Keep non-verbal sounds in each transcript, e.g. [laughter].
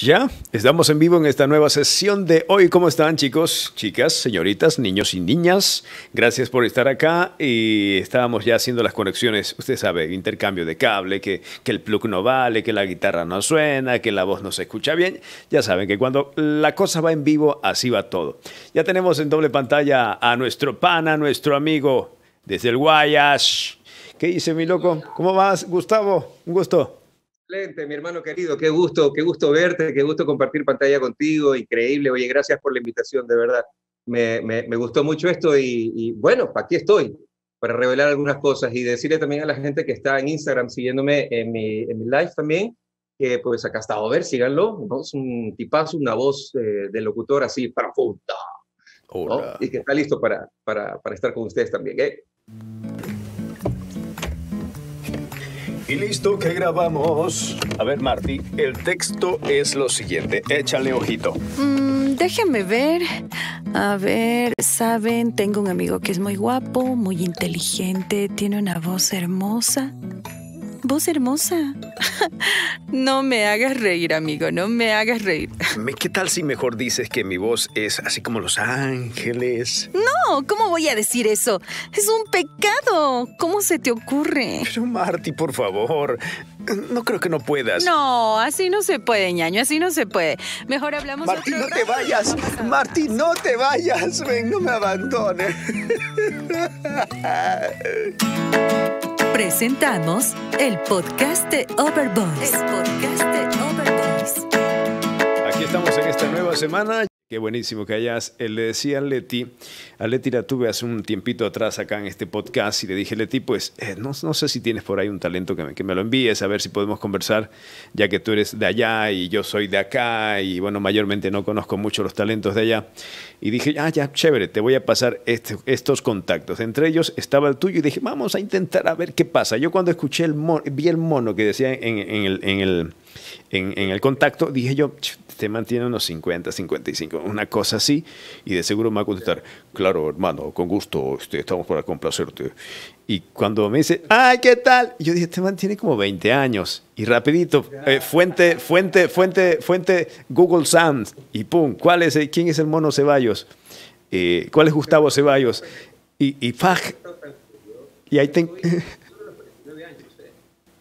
Ya, estamos en vivo en esta nueva sesión de hoy. ¿Cómo están chicos, chicas, señoritas, niños y niñas? Gracias por estar acá y estábamos ya haciendo las conexiones, usted sabe, intercambio de cable, que, que el plug no vale, que la guitarra no suena, que la voz no se escucha bien. Ya saben que cuando la cosa va en vivo, así va todo. Ya tenemos en doble pantalla a nuestro pana, nuestro amigo desde el Guayas. ¿Qué dice mi loco? ¿Cómo vas, Gustavo? Un gusto. Excelente, mi hermano querido, qué gusto, qué gusto verte, qué gusto compartir pantalla contigo, increíble. Oye, gracias por la invitación, de verdad. Me, me, gustó mucho esto y, bueno, aquí estoy para revelar algunas cosas y decirle también a la gente que está en Instagram siguiéndome en mi, en live también, que pues acá está ver, síganlo, ¿no? es un tipazo, una voz eh, de locutor así profunda y que está listo para, para, para estar con ustedes también. ¿eh? Y listo, que grabamos. A ver, Marty, el texto es lo siguiente. Échale ojito. Mm, Déjenme déjame ver. A ver, saben, tengo un amigo que es muy guapo, muy inteligente, tiene una voz hermosa. Voz hermosa. [laughs] no me hagas reír, amigo, no me hagas reír. ¿Qué tal si mejor dices que mi voz es así como Los Ángeles? No, ¿cómo voy a decir eso? Es un pecado. ¿Cómo se te ocurre? Pero Marty, por favor, no creo que no puedas. No, así no se puede, ñaño, así no se puede. Mejor hablamos Martín, no te vayas. Marty no te vayas. Ven, no me abandones. [laughs] Presentamos el podcast de El podcast de Overboys. Aquí estamos en esta nueva semana. Qué buenísimo que hayas. Eh, le decía a Leti, a Leti la tuve hace un tiempito atrás acá en este podcast y le dije, Leti, pues eh, no, sé si tienes por ahí un talento que me, que me lo envíes, a ver si podemos conversar, ya que tú eres de allá y yo soy de acá y bueno, mayormente no conozco mucho los talentos de allá. Y dije, ah, ya, chévere, te voy a pasar este, estos contactos. Entre ellos estaba el tuyo y dije, vamos a intentar a ver qué pasa. Yo cuando escuché el mono, vi el mono que decía en el en, el contacto, dije yo, te mantiene unos 50, 55, una cosa así, y de seguro me va a contestar, claro, hermano, con gusto, este, estamos para complacerte. Y cuando me dice, ay, ¿qué tal? Yo dije, te mantiene como 20 años. Y rapidito, eh, fuente, fuente, fuente, fuente, Google Sans. Y pum, ¿cuál es ¿quién es el mono Ceballos? Eh, ¿Cuál es Gustavo Ceballos? Y, y, y ahí tengo... [laughs]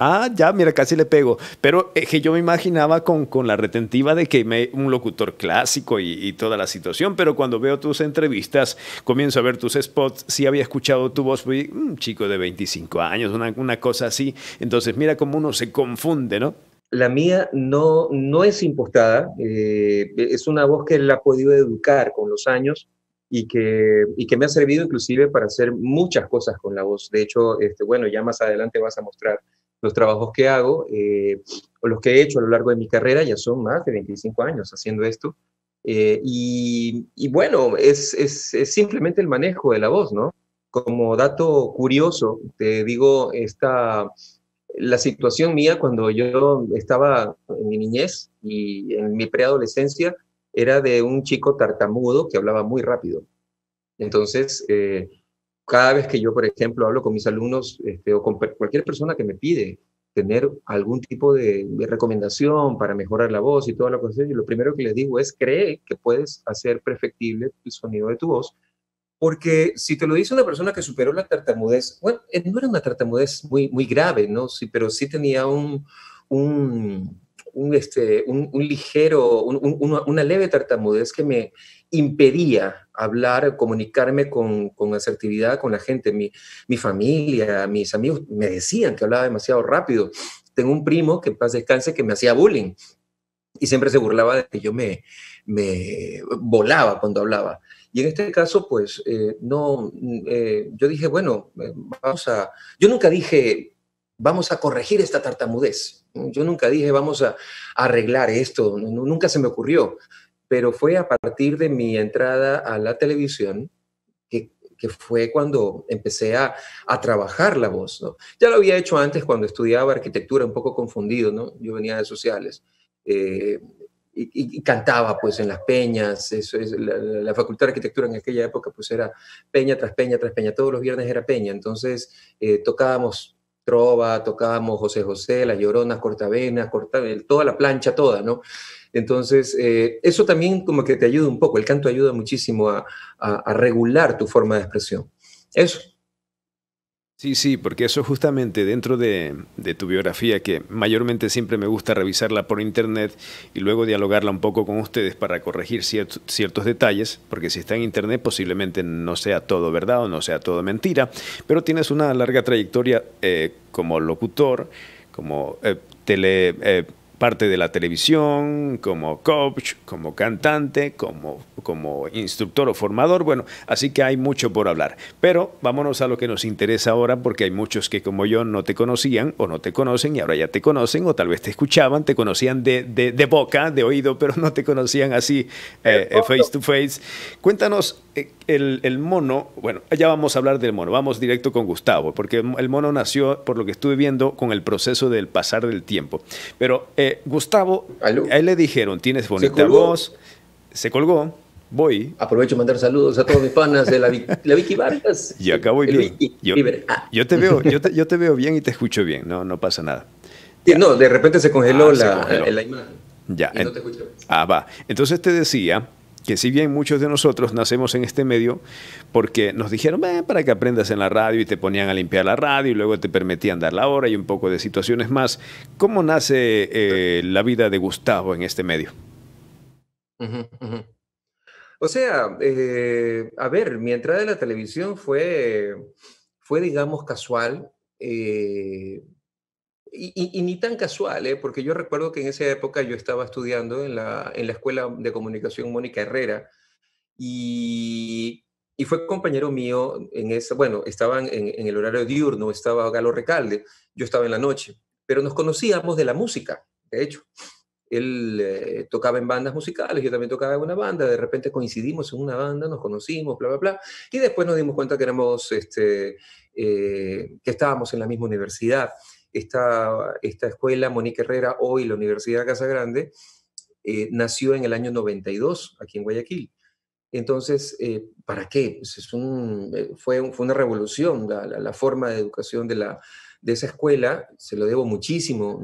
Ah, ya, mira, casi le pego. Pero es eh, que yo me imaginaba con, la retentiva de que me, un locutor clásico y, toda la situación, pero cuando veo tus entrevistas, comienzo a ver tus spots, si había escuchado tu voz, fui un mm, chico de 25 años, una, cosa así. Entonces, mira cómo uno se confunde, ¿no? La mía no, no es impostada, eh, es una voz que la ha podido educar con los años y que, y que me ha servido inclusive para hacer muchas cosas con la voz. De hecho, este, bueno, ya más adelante vas a mostrar los trabajos que hago eh, o los que he hecho a lo largo de mi carrera, ya son más de 25 años haciendo esto. Eh, y, bueno, es, simplemente el manejo de la voz, ¿no? Como dato curioso, te digo, esta, la situación mía cuando yo estaba en mi niñez y en mi preadolescencia era de un chico tartamudo que hablaba muy rápido. Entonces, eh, cada vez que yo, por ejemplo, hablo con mis alumnos este, o con cualquier persona que me pide tener algún tipo de, recomendación para mejorar la voz y toda la cosa, y lo primero que les digo es cree que puedes hacer perfectible el sonido de tu voz, porque si te lo dice una persona que superó la tartamudez, bueno, eh, no era una tartamudez muy, muy grave, ¿no? Sí, pero sí tenía un, este, un, ligero, una leve tartamudez que me, impedía hablar, comunicarme con, con asertividad con la gente. Mi, familia, mis amigos me decían que hablaba demasiado rápido. Tengo un primo que en paz descanse que me hacía bullying y siempre se burlaba de que yo me, me volaba cuando hablaba. Y en este caso, pues, eh, no, eh, yo dije, bueno, eh, vamos a, yo nunca dije, vamos a corregir esta tartamudez. Yo nunca dije, vamos a arreglar esto, nunca se me ocurrió pero fue a partir de mi entrada a la televisión que, fue cuando empecé a, trabajar la voz. ¿no? Ya lo había hecho antes cuando estudiaba arquitectura, un poco confundido, ¿no? yo venía de sociales. Eh, y, cantaba pues en las peñas, la, Facultad de Arquitectura en aquella época pues era peña tras peña tras peña, todos los viernes era peña, entonces eh, tocábamos trova, tocábamos José José, Las Lloronas, Cortavenas, Cortavenas, eh, toda la plancha, toda, ¿no? Entonces, eh, eso también como que te ayuda un poco, el canto ayuda muchísimo a, regular tu forma de expresión. Eso. Sí, sí, porque eso justamente dentro de, tu biografía, que mayormente siempre me gusta revisarla por internet y luego dialogarla un poco con ustedes para corregir ciertos, detalles, porque si está en internet posiblemente no sea todo verdad o no sea todo mentira, pero tienes una larga trayectoria eh, como locutor, como eh, tele parte de la televisión, como coach, como cantante, como, como instructor o formador. Bueno, así que hay mucho por hablar. Pero vámonos a lo que nos interesa ahora, porque hay muchos que como yo no te conocían o no te conocen y ahora ya te conocen o tal vez te escuchaban, te conocían de, de, boca, de oído, pero no te conocían así eh, eh, face to face. Cuéntanos eh, el, mono, bueno, ya vamos a hablar del mono, vamos directo con Gustavo, porque el mono nació, por lo que estuve viendo, con el proceso del pasar del tiempo. Pero eh, Gustavo, a él le dijeron, tienes bonita voz, se colgó, voy. Aprovecho mandar saludos a todos mis panas de la, la Vicky Vargas. [laughs] Yo bien. Ah. yo, te veo, yo, te, veo bien y te escucho bien, no, no pasa nada. no, de repente se congeló, ah, la, imagen. Ya. te escucho. Ah, va. Entonces te decía que si bien muchos de nosotros nacemos en este medio porque nos dijeron, para que aprendas en la radio y te ponían a limpiar la radio y luego te permitían dar la hora y un poco de situaciones más, ¿cómo nace eh, la vida de Gustavo en este medio? O sea, eh, a ver, mi entrada en la televisión fue, fue digamos, casual. Eh, y, ni tan casual, ¿eh? porque yo recuerdo que en esa época yo estaba estudiando en la, en la Escuela de Comunicación Mónica Herrera y, fue compañero mío en ese bueno, estaban en, el horario diurno, estaba Galo Recalde, yo estaba en la noche, pero nos conocíamos de la música, de hecho. Él eh, tocaba en bandas musicales, yo también tocaba en una banda, de repente coincidimos en una banda, nos conocimos, bla, bla, bla, y después nos dimos cuenta que éramos, este, eh, que estábamos en la misma universidad. Esta, esta escuela, Monique Herrera, hoy la Universidad de Casa Grande, eh, nació en el año 92 aquí en Guayaquil. Entonces, eh, ¿para qué? Pues eh, fue, una revolución la, forma de educación de, la, de esa escuela. Se lo debo muchísimo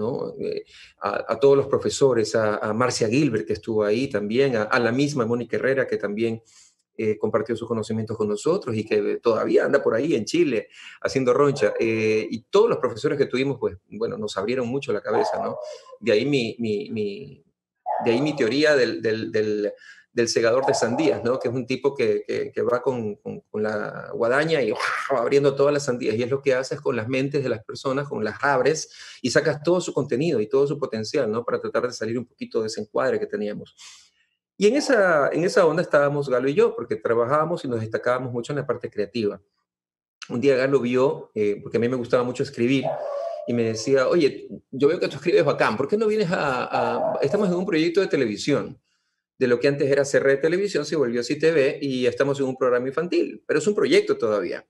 a, todos los profesores, a, Marcia Gilbert, que estuvo ahí también, a, la misma Mónica Herrera, que también eh, compartió sus conocimientos con nosotros y que todavía anda por ahí en Chile haciendo roncha. Eh, y todos los profesores que tuvimos, pues, bueno, nos abrieron mucho la cabeza, ¿no? De ahí mi, de ahí mi teoría del, del, segador de sandías, ¿no? Que es un tipo que, va con, la guadaña y abriendo todas las sandías. Y es lo que haces con las mentes de las personas, con las abres y sacas todo su contenido y todo su potencial, ¿no? Para tratar de salir un poquito de ese encuadre que teníamos. Y en esa, en esa onda estábamos Galo y yo, porque trabajábamos y nos destacábamos mucho en la parte creativa. Un día Galo vio, eh, porque a mí me gustaba mucho escribir, y me decía, oye, yo veo que tú escribes bacán, ¿por qué no vienes a, Estamos en un proyecto de televisión, de lo que antes era CR de Televisión, se volvió CTV y estamos en un programa infantil, pero es un proyecto todavía.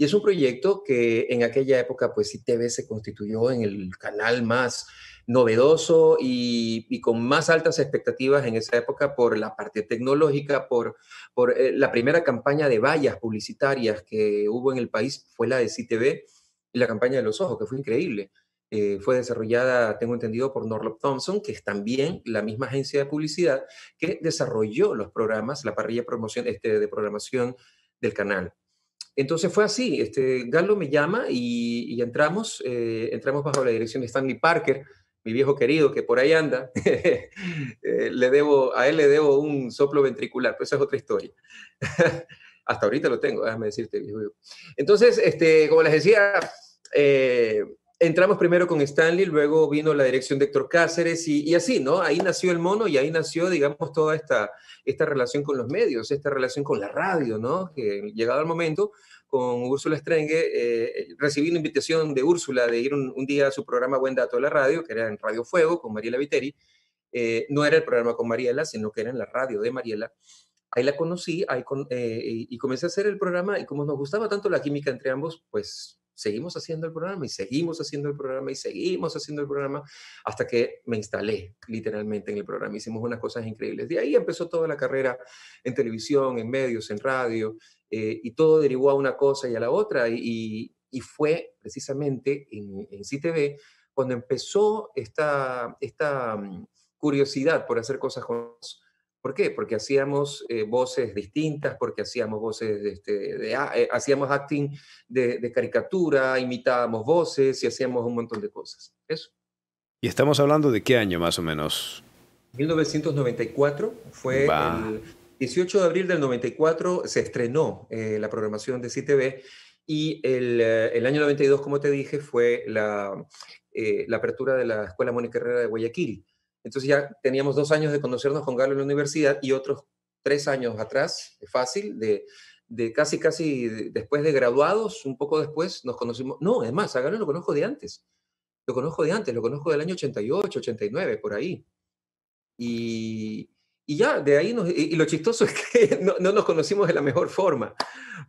Y es un proyecto que en aquella época, pues ITV se constituyó en el canal más novedoso y, con más altas expectativas en esa época por la parte tecnológica, por, por eh, la primera campaña de vallas publicitarias que hubo en el país fue la de CTV y la campaña de los ojos, que fue increíble. Eh, fue desarrollada, tengo entendido, por Norlop Thompson, que es también la misma agencia de publicidad que desarrolló los programas, la parrilla promoción, este, de programación del canal. Entonces fue así, este, Galo me llama y, entramos, eh, entramos bajo la dirección de Stanley Parker, mi viejo querido que por ahí anda, [laughs] eh, le debo, a él le debo un soplo ventricular, pero esa es otra historia. [laughs] Hasta ahorita lo tengo, déjame decirte, viejo. Entonces, este, como les decía, eh, entramos primero con Stanley, luego vino la dirección de Héctor Cáceres y, así, ¿no? Ahí nació el mono y ahí nació, digamos, toda esta, esta relación con los medios, esta relación con la radio, ¿no? Que llegado el momento, con Úrsula Estrengue, eh, recibí una invitación de Úrsula de ir un, día a su programa Buen Dato de la radio, que era en Radio Fuego, con Mariela Viteri. Eh, no era el programa con Mariela, sino que era en la radio de Mariela. Ahí la conocí eh, y comencé a hacer el programa y como nos gustaba tanto la química entre ambos, pues seguimos haciendo el programa y seguimos haciendo el programa y seguimos haciendo el programa hasta que me instalé literalmente en el programa. Hicimos unas cosas increíbles. De ahí empezó toda la carrera en televisión, en medios, en radio, eh, y todo derivó a una cosa y a la otra. Y, y fue precisamente en, en CTV cuando empezó esta, esta mm, curiosidad por hacer cosas con... ¿Por qué? Porque hacíamos eh, voces distintas, porque hacíamos voces, este, eh, hacíamos acting de, caricatura, imitábamos voces y hacíamos un montón de cosas. Eso. ¿Y estamos hablando de qué año más o menos? 1994 fue el 18 de abril del 94 se estrenó eh, la programación de CTV y el, año 92, como te dije, fue la, la apertura de la Escuela Mónica Herrera de Guayaquil entonces ya teníamos dos años de conocernos con Galo en la universidad y otros tres años atrás, fácil, de, de casi, casi después de graduados, un poco después nos conocimos. No, es más, a Galo lo conozco de antes. Lo conozco de antes, lo conozco del año 88, 89, por ahí. Y, y ya, de ahí nos, y, lo chistoso [laughs] es que no, nos conocimos de la mejor forma,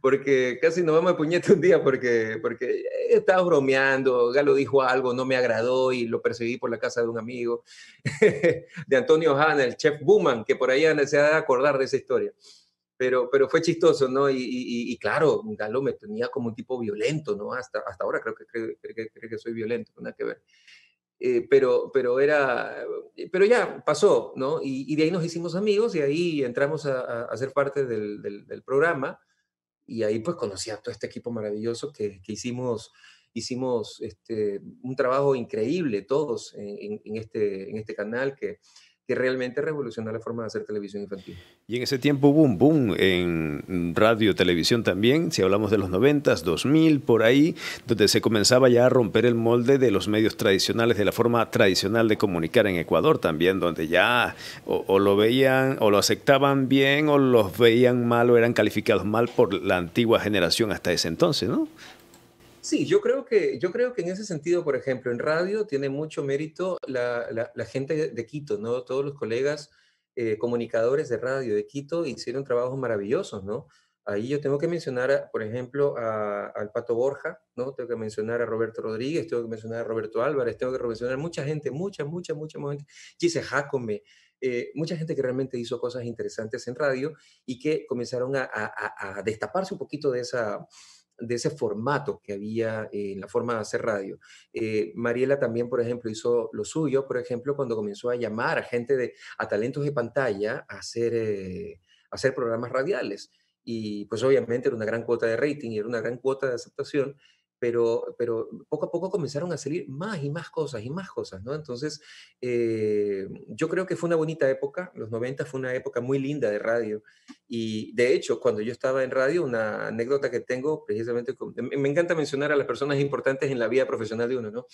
porque casi nos vamos de puñete un día porque, porque eh, estaba bromeando, Galo dijo algo, no me agradó y lo perseguí por la casa de un amigo, [laughs] de Antonio Hanna, el chef Buman, que por ahí se ha de acordar de esa historia. Pero, pero fue chistoso, ¿no? Y, claro, Galo me tenía como un tipo violento, ¿no? Hasta, hasta ahora creo que, creo que soy violento, nada que ver. Eh, pero, pero, era, pero ya pasó, ¿no? Y, de ahí nos hicimos amigos y ahí entramos a, a ser parte del, programa y ahí pues conocí a todo este equipo maravilloso que, hicimos, hicimos este, un trabajo increíble todos en, este, en este canal que que realmente revolucionó la forma de hacer televisión infantil. Y en ese tiempo, hubo boom, boom, en radio, televisión también, si hablamos de los 90, 2000, por ahí, donde se comenzaba ya a romper el molde de los medios tradicionales, de la forma tradicional de comunicar en Ecuador también, donde ya o lo veían, o lo aceptaban bien, o los veían mal, o eran calificados mal por la antigua generación hasta ese entonces, ¿no? Sí, yo creo, que, yo creo que en ese sentido, por ejemplo, en radio tiene mucho mérito la, gente de Quito, ¿no? Todos los colegas eh, comunicadores de radio de Quito hicieron trabajos maravillosos, ¿no? Ahí yo tengo que mencionar, por ejemplo, a, al Pato Borja, ¿no? Tengo que mencionar a Roberto Rodríguez, tengo que mencionar a Roberto Álvarez, tengo que mencionar a mucha gente, mucha, mucha, mucha, gente. Gise Jacome, eh, mucha gente que realmente hizo cosas interesantes en radio y que comenzaron a destaparse un poquito de esa de ese formato que había en la forma de hacer radio. Eh, Mariela también, por ejemplo, hizo lo suyo, por ejemplo, cuando comenzó a llamar a gente de, a talentos de pantalla a hacer, eh, a hacer programas radiales. Y pues obviamente era una gran cuota de rating y era una gran cuota de aceptación pero, pero poco a poco comenzaron a salir más y más cosas y más cosas, ¿no? Entonces, eh, yo creo que fue una bonita época, los 90 fue una época muy linda de radio, y de hecho, cuando yo estaba en radio, una anécdota que tengo precisamente, me encanta mencionar a las personas importantes en la vida profesional de uno, ¿no?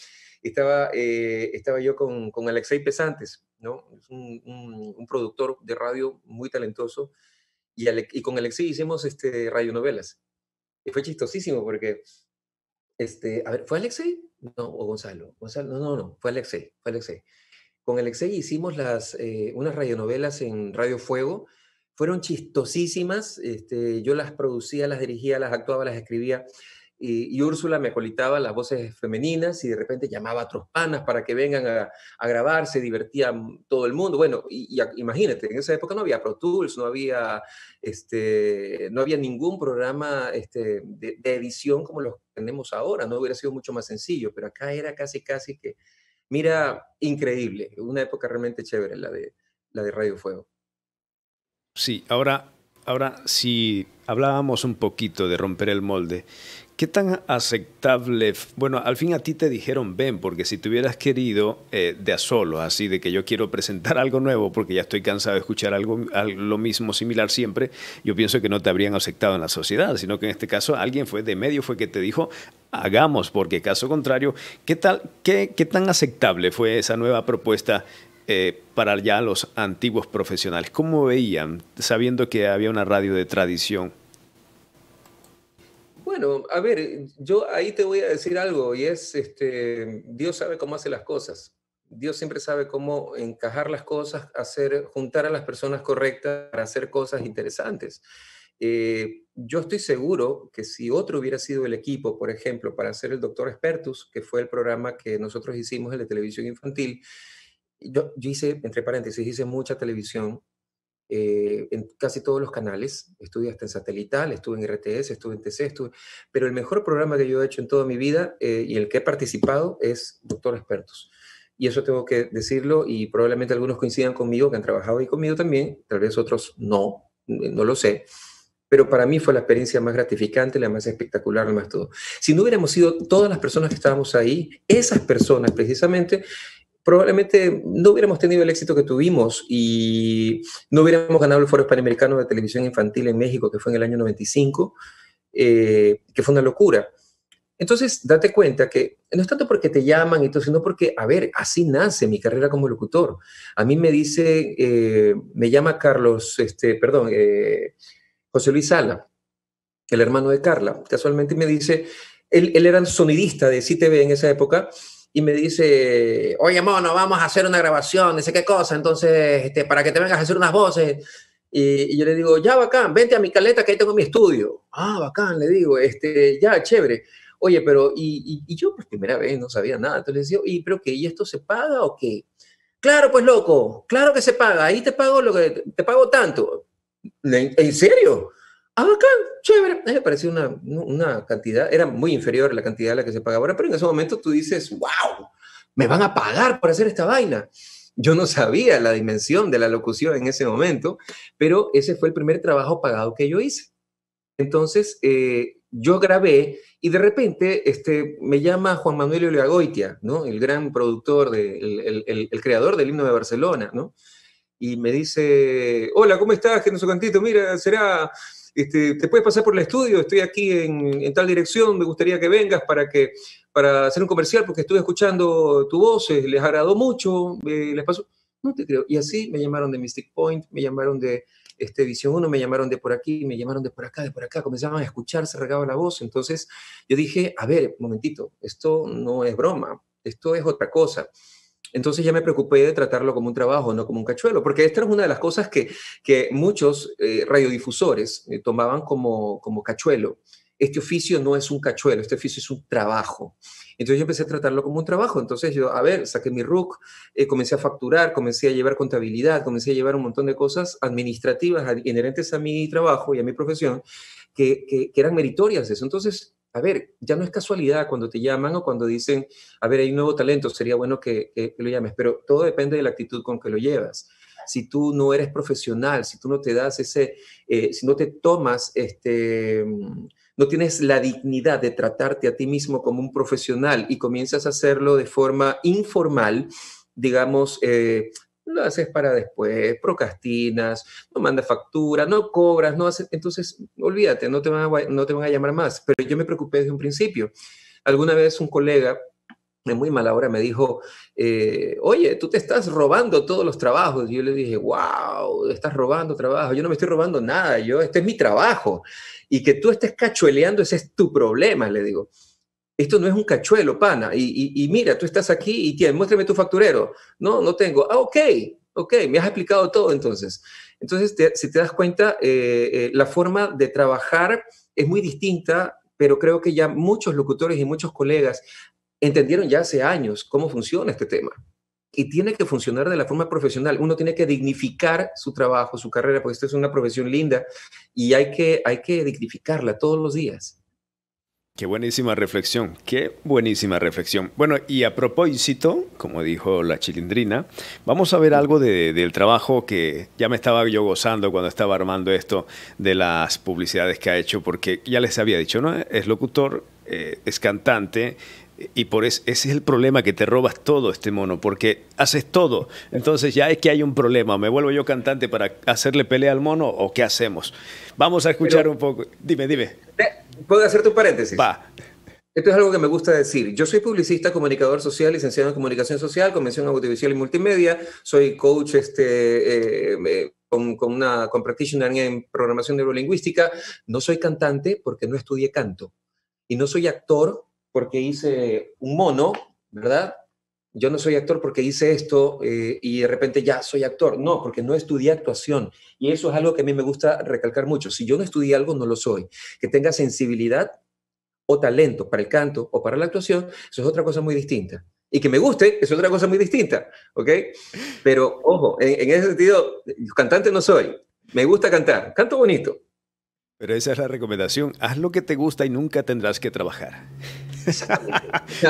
Estaba, eh, estaba yo con, Alexei Pesantes, ¿no? Es un, productor de radio muy talentoso, y, y con Alexei hicimos este, Novelas. Y fue chistosísimo porque este, a ver, ¿fue Alexei? No, o Gonzalo. no, no, no, fue Alexei, fue Alexei. Con Alexei hicimos las, eh, unas radionovelas en Radio Fuego, fueron chistosísimas, este, yo las producía, las dirigía, las actuaba, las escribía, y, Úrsula me colitaba las voces femeninas y de repente llamaba a otros panas para que vengan a, grabarse, grabar, se divertía todo el mundo. Bueno, y, imagínate, en esa época no había Pro Tools, no había, este, no había ningún programa este, de, edición como los tenemos ahora, no hubiera sido mucho más sencillo, pero acá era casi, casi que, mira, increíble, una época realmente chévere la de, la de Radio Fuego. Sí, ahora Ahora, si hablábamos un poquito de romper el molde, ¿qué tan aceptable? Bueno, al fin a ti te dijeron ven, porque si te hubieras querido eh, de a solo, así de que yo quiero presentar [laughs] algo nuevo, porque ya estoy cansado de escuchar algo, lo mismo similar siempre, yo pienso que no te habrían aceptado en la sociedad, sino que en este caso alguien fue de medio, fue que te dijo hagamos, porque caso contrario, ¿qué, tal, qué, qué tan aceptable fue esa nueva propuesta eh, para ya los antiguos profesionales? ¿Cómo veían, sabiendo que había una radio de tradición? Bueno, a ver, yo ahí te voy a decir algo y es, este, Dios sabe cómo hace las cosas. Dios siempre sabe cómo encajar las cosas, hacer, juntar a las personas correctas para hacer cosas interesantes. Eh, yo estoy seguro que si otro hubiera sido el equipo, por ejemplo, para hacer el Doctor Expertus, que fue el programa que nosotros hicimos en la televisión infantil, yo, hice, entre paréntesis, hice mucha televisión eh, en casi todos los canales. Estuve hasta en satelital, estuve en RTS, estuve en TC, estuve... Pero el mejor programa que yo he hecho en toda mi vida eh, y el que he participado es Doctor Expertos. Y eso tengo que decirlo y probablemente algunos coincidan conmigo, que han trabajado ahí conmigo también, tal vez otros no, eh, no lo sé. Pero para mí fue la experiencia más gratificante, la más espectacular, la más todo. Si no hubiéramos sido todas las personas que estábamos ahí, esas personas precisamente probablemente no hubiéramos tenido el éxito que tuvimos y no hubiéramos ganado el Foro Panamericano de Televisión Infantil en México, que fue en el año 95, eh, que fue una locura. Entonces, date cuenta que no es tanto porque te llaman y todo, sino porque, a ver, así nace mi carrera como locutor. A mí me dice, eh, me llama Carlos, este, perdón, eh, José Luis Sala, el hermano de Carla, casualmente me dice, él, él era sonidista de CTV en esa época, y me dice, oye, mono, vamos a hacer una grabación, dice qué cosa, entonces, este, para que te vengas a hacer unas voces. Y, yo le digo, ya, bacán, vente a mi caleta que ahí tengo mi estudio. Ah, bacán, le digo, este, ya, chévere. Oye, pero, y, yo por pues, primera vez no sabía nada, entonces le decía, ¿y pero qué? ¿Y esto se paga o qué? Claro, pues loco, claro que se paga, ahí te pago lo que, te pago tanto. ¿En serio? Ah, acá, chévere. me pareció una, cantidad, era muy inferior la cantidad a la que se pagaba ahora, pero en ese momento tú dices, wow, me van a pagar por hacer esta vaina. Yo no sabía la dimensión de la locución en ese momento, pero ese fue el primer trabajo pagado que yo hice. Entonces, eh, yo grabé y de repente este, me llama Juan Manuel Oleagoitia, ¿no? el gran productor, el, creador del himno de Barcelona, ¿no? y me dice, hola, ¿cómo estás? Que no mira, será este, te puedes pasar por el estudio, estoy aquí en, tal dirección, me gustaría que vengas para, que, para hacer un comercial porque estuve escuchando tu voz, eh, les agradó mucho, eh, les pasó. No te creo. Y así me llamaron de Mystic Point, me llamaron de este, Visión 1, me llamaron de por aquí, me llamaron de por acá, de por acá, comenzaban a escuchar, se regaba la voz. Entonces yo dije, a ver, momentito, esto no es broma, esto es otra cosa. Entonces ya me preocupé de tratarlo como un trabajo, no como un cachuelo, porque esta es una de las cosas que, muchos eh, radiodifusores eh, tomaban como, como cachuelo. Este oficio no es un cachuelo, este oficio es un trabajo. Entonces yo empecé a tratarlo como un trabajo. Entonces yo, a ver, saqué mi RUC, eh, comencé a facturar, comencé a llevar contabilidad, comencé a llevar un montón de cosas administrativas inherentes a mi trabajo y a mi profesión que, eran meritorias eso. Entonces a ver, ya no es casualidad cuando te llaman o cuando dicen, a ver, hay un nuevo talento, sería bueno que, lo llames, pero todo depende de la actitud con que lo llevas. Si tú no eres profesional, si tú no te das ese, eh, si no te tomas, este, mm, no tienes la dignidad de tratarte a ti mismo como un profesional y comienzas a hacerlo de forma informal, digamos, eh, lo haces para después, procrastinas, no mandas factura, no cobras, no haces, entonces olvídate, no te, van a, no te van a llamar más. Pero yo me preocupé desde un principio. Alguna vez un colega de muy mala hora me dijo, eh, oye, tú te estás robando todos los trabajos. Y yo le dije, wow, estás robando trabajo. Yo no me estoy robando nada, yo, este es mi trabajo. Y que tú estés cachueleando, ese es tu problema, le digo esto no es un cachuelo, pana. Y, mira, tú estás aquí y tienes, muéstrame tu facturero. No, no tengo. Ah, ok, ok, me has explicado todo entonces. Entonces, si te das cuenta, eh, eh, la forma de trabajar es muy distinta, pero creo que ya muchos locutores y muchos colegas entendieron ya hace años cómo funciona este tema. Y tiene que funcionar de la forma profesional. Uno tiene que dignificar su trabajo, su carrera, porque esto es una profesión linda y hay que, hay que dignificarla todos los días. Qué buenísima reflexión, qué buenísima reflexión. Bueno, y a propósito, como dijo la chilindrina, vamos a ver algo del trabajo que ya me estaba yo gozando cuando estaba armando esto de las publicidades que ha hecho, porque ya les había dicho, ¿no? Es locutor, eh, es cantante, y por es ese es el problema, que te robas todo este mono, porque haces todo. Entonces ya es que hay un problema. ¿Me vuelvo yo cantante para hacerle pelea al mono o qué hacemos? Vamos a escuchar un poco. Dime, dime. Eh, ¿Puedo hacer tu paréntesis? Va. Esto es algo que me gusta decir. Yo soy publicista, comunicador social, licenciado en comunicación social, convención audiovisual y multimedia. Soy coach este, eh, eh, con, con, una, con practitioner en programación neurolingüística. No soy cantante porque no estudié canto. Y no soy actor porque hice un mono, ¿verdad? Yo no soy actor porque hice esto eh, y de repente ya soy actor. No, porque no estudié actuación. Y eso es algo que a mí me gusta recalcar mucho. Si yo no estudié algo, no lo soy. Que tenga sensibilidad o talento para el canto o para la actuación, eso es otra cosa muy distinta. Y que me guste es otra cosa muy distinta, ¿ok? Pero ojo, en, en ese sentido, cantante no soy. Me gusta cantar, canto bonito, pero esa es la recomendación. Haz lo que te gusta y nunca tendrás que trabajar. [laughs]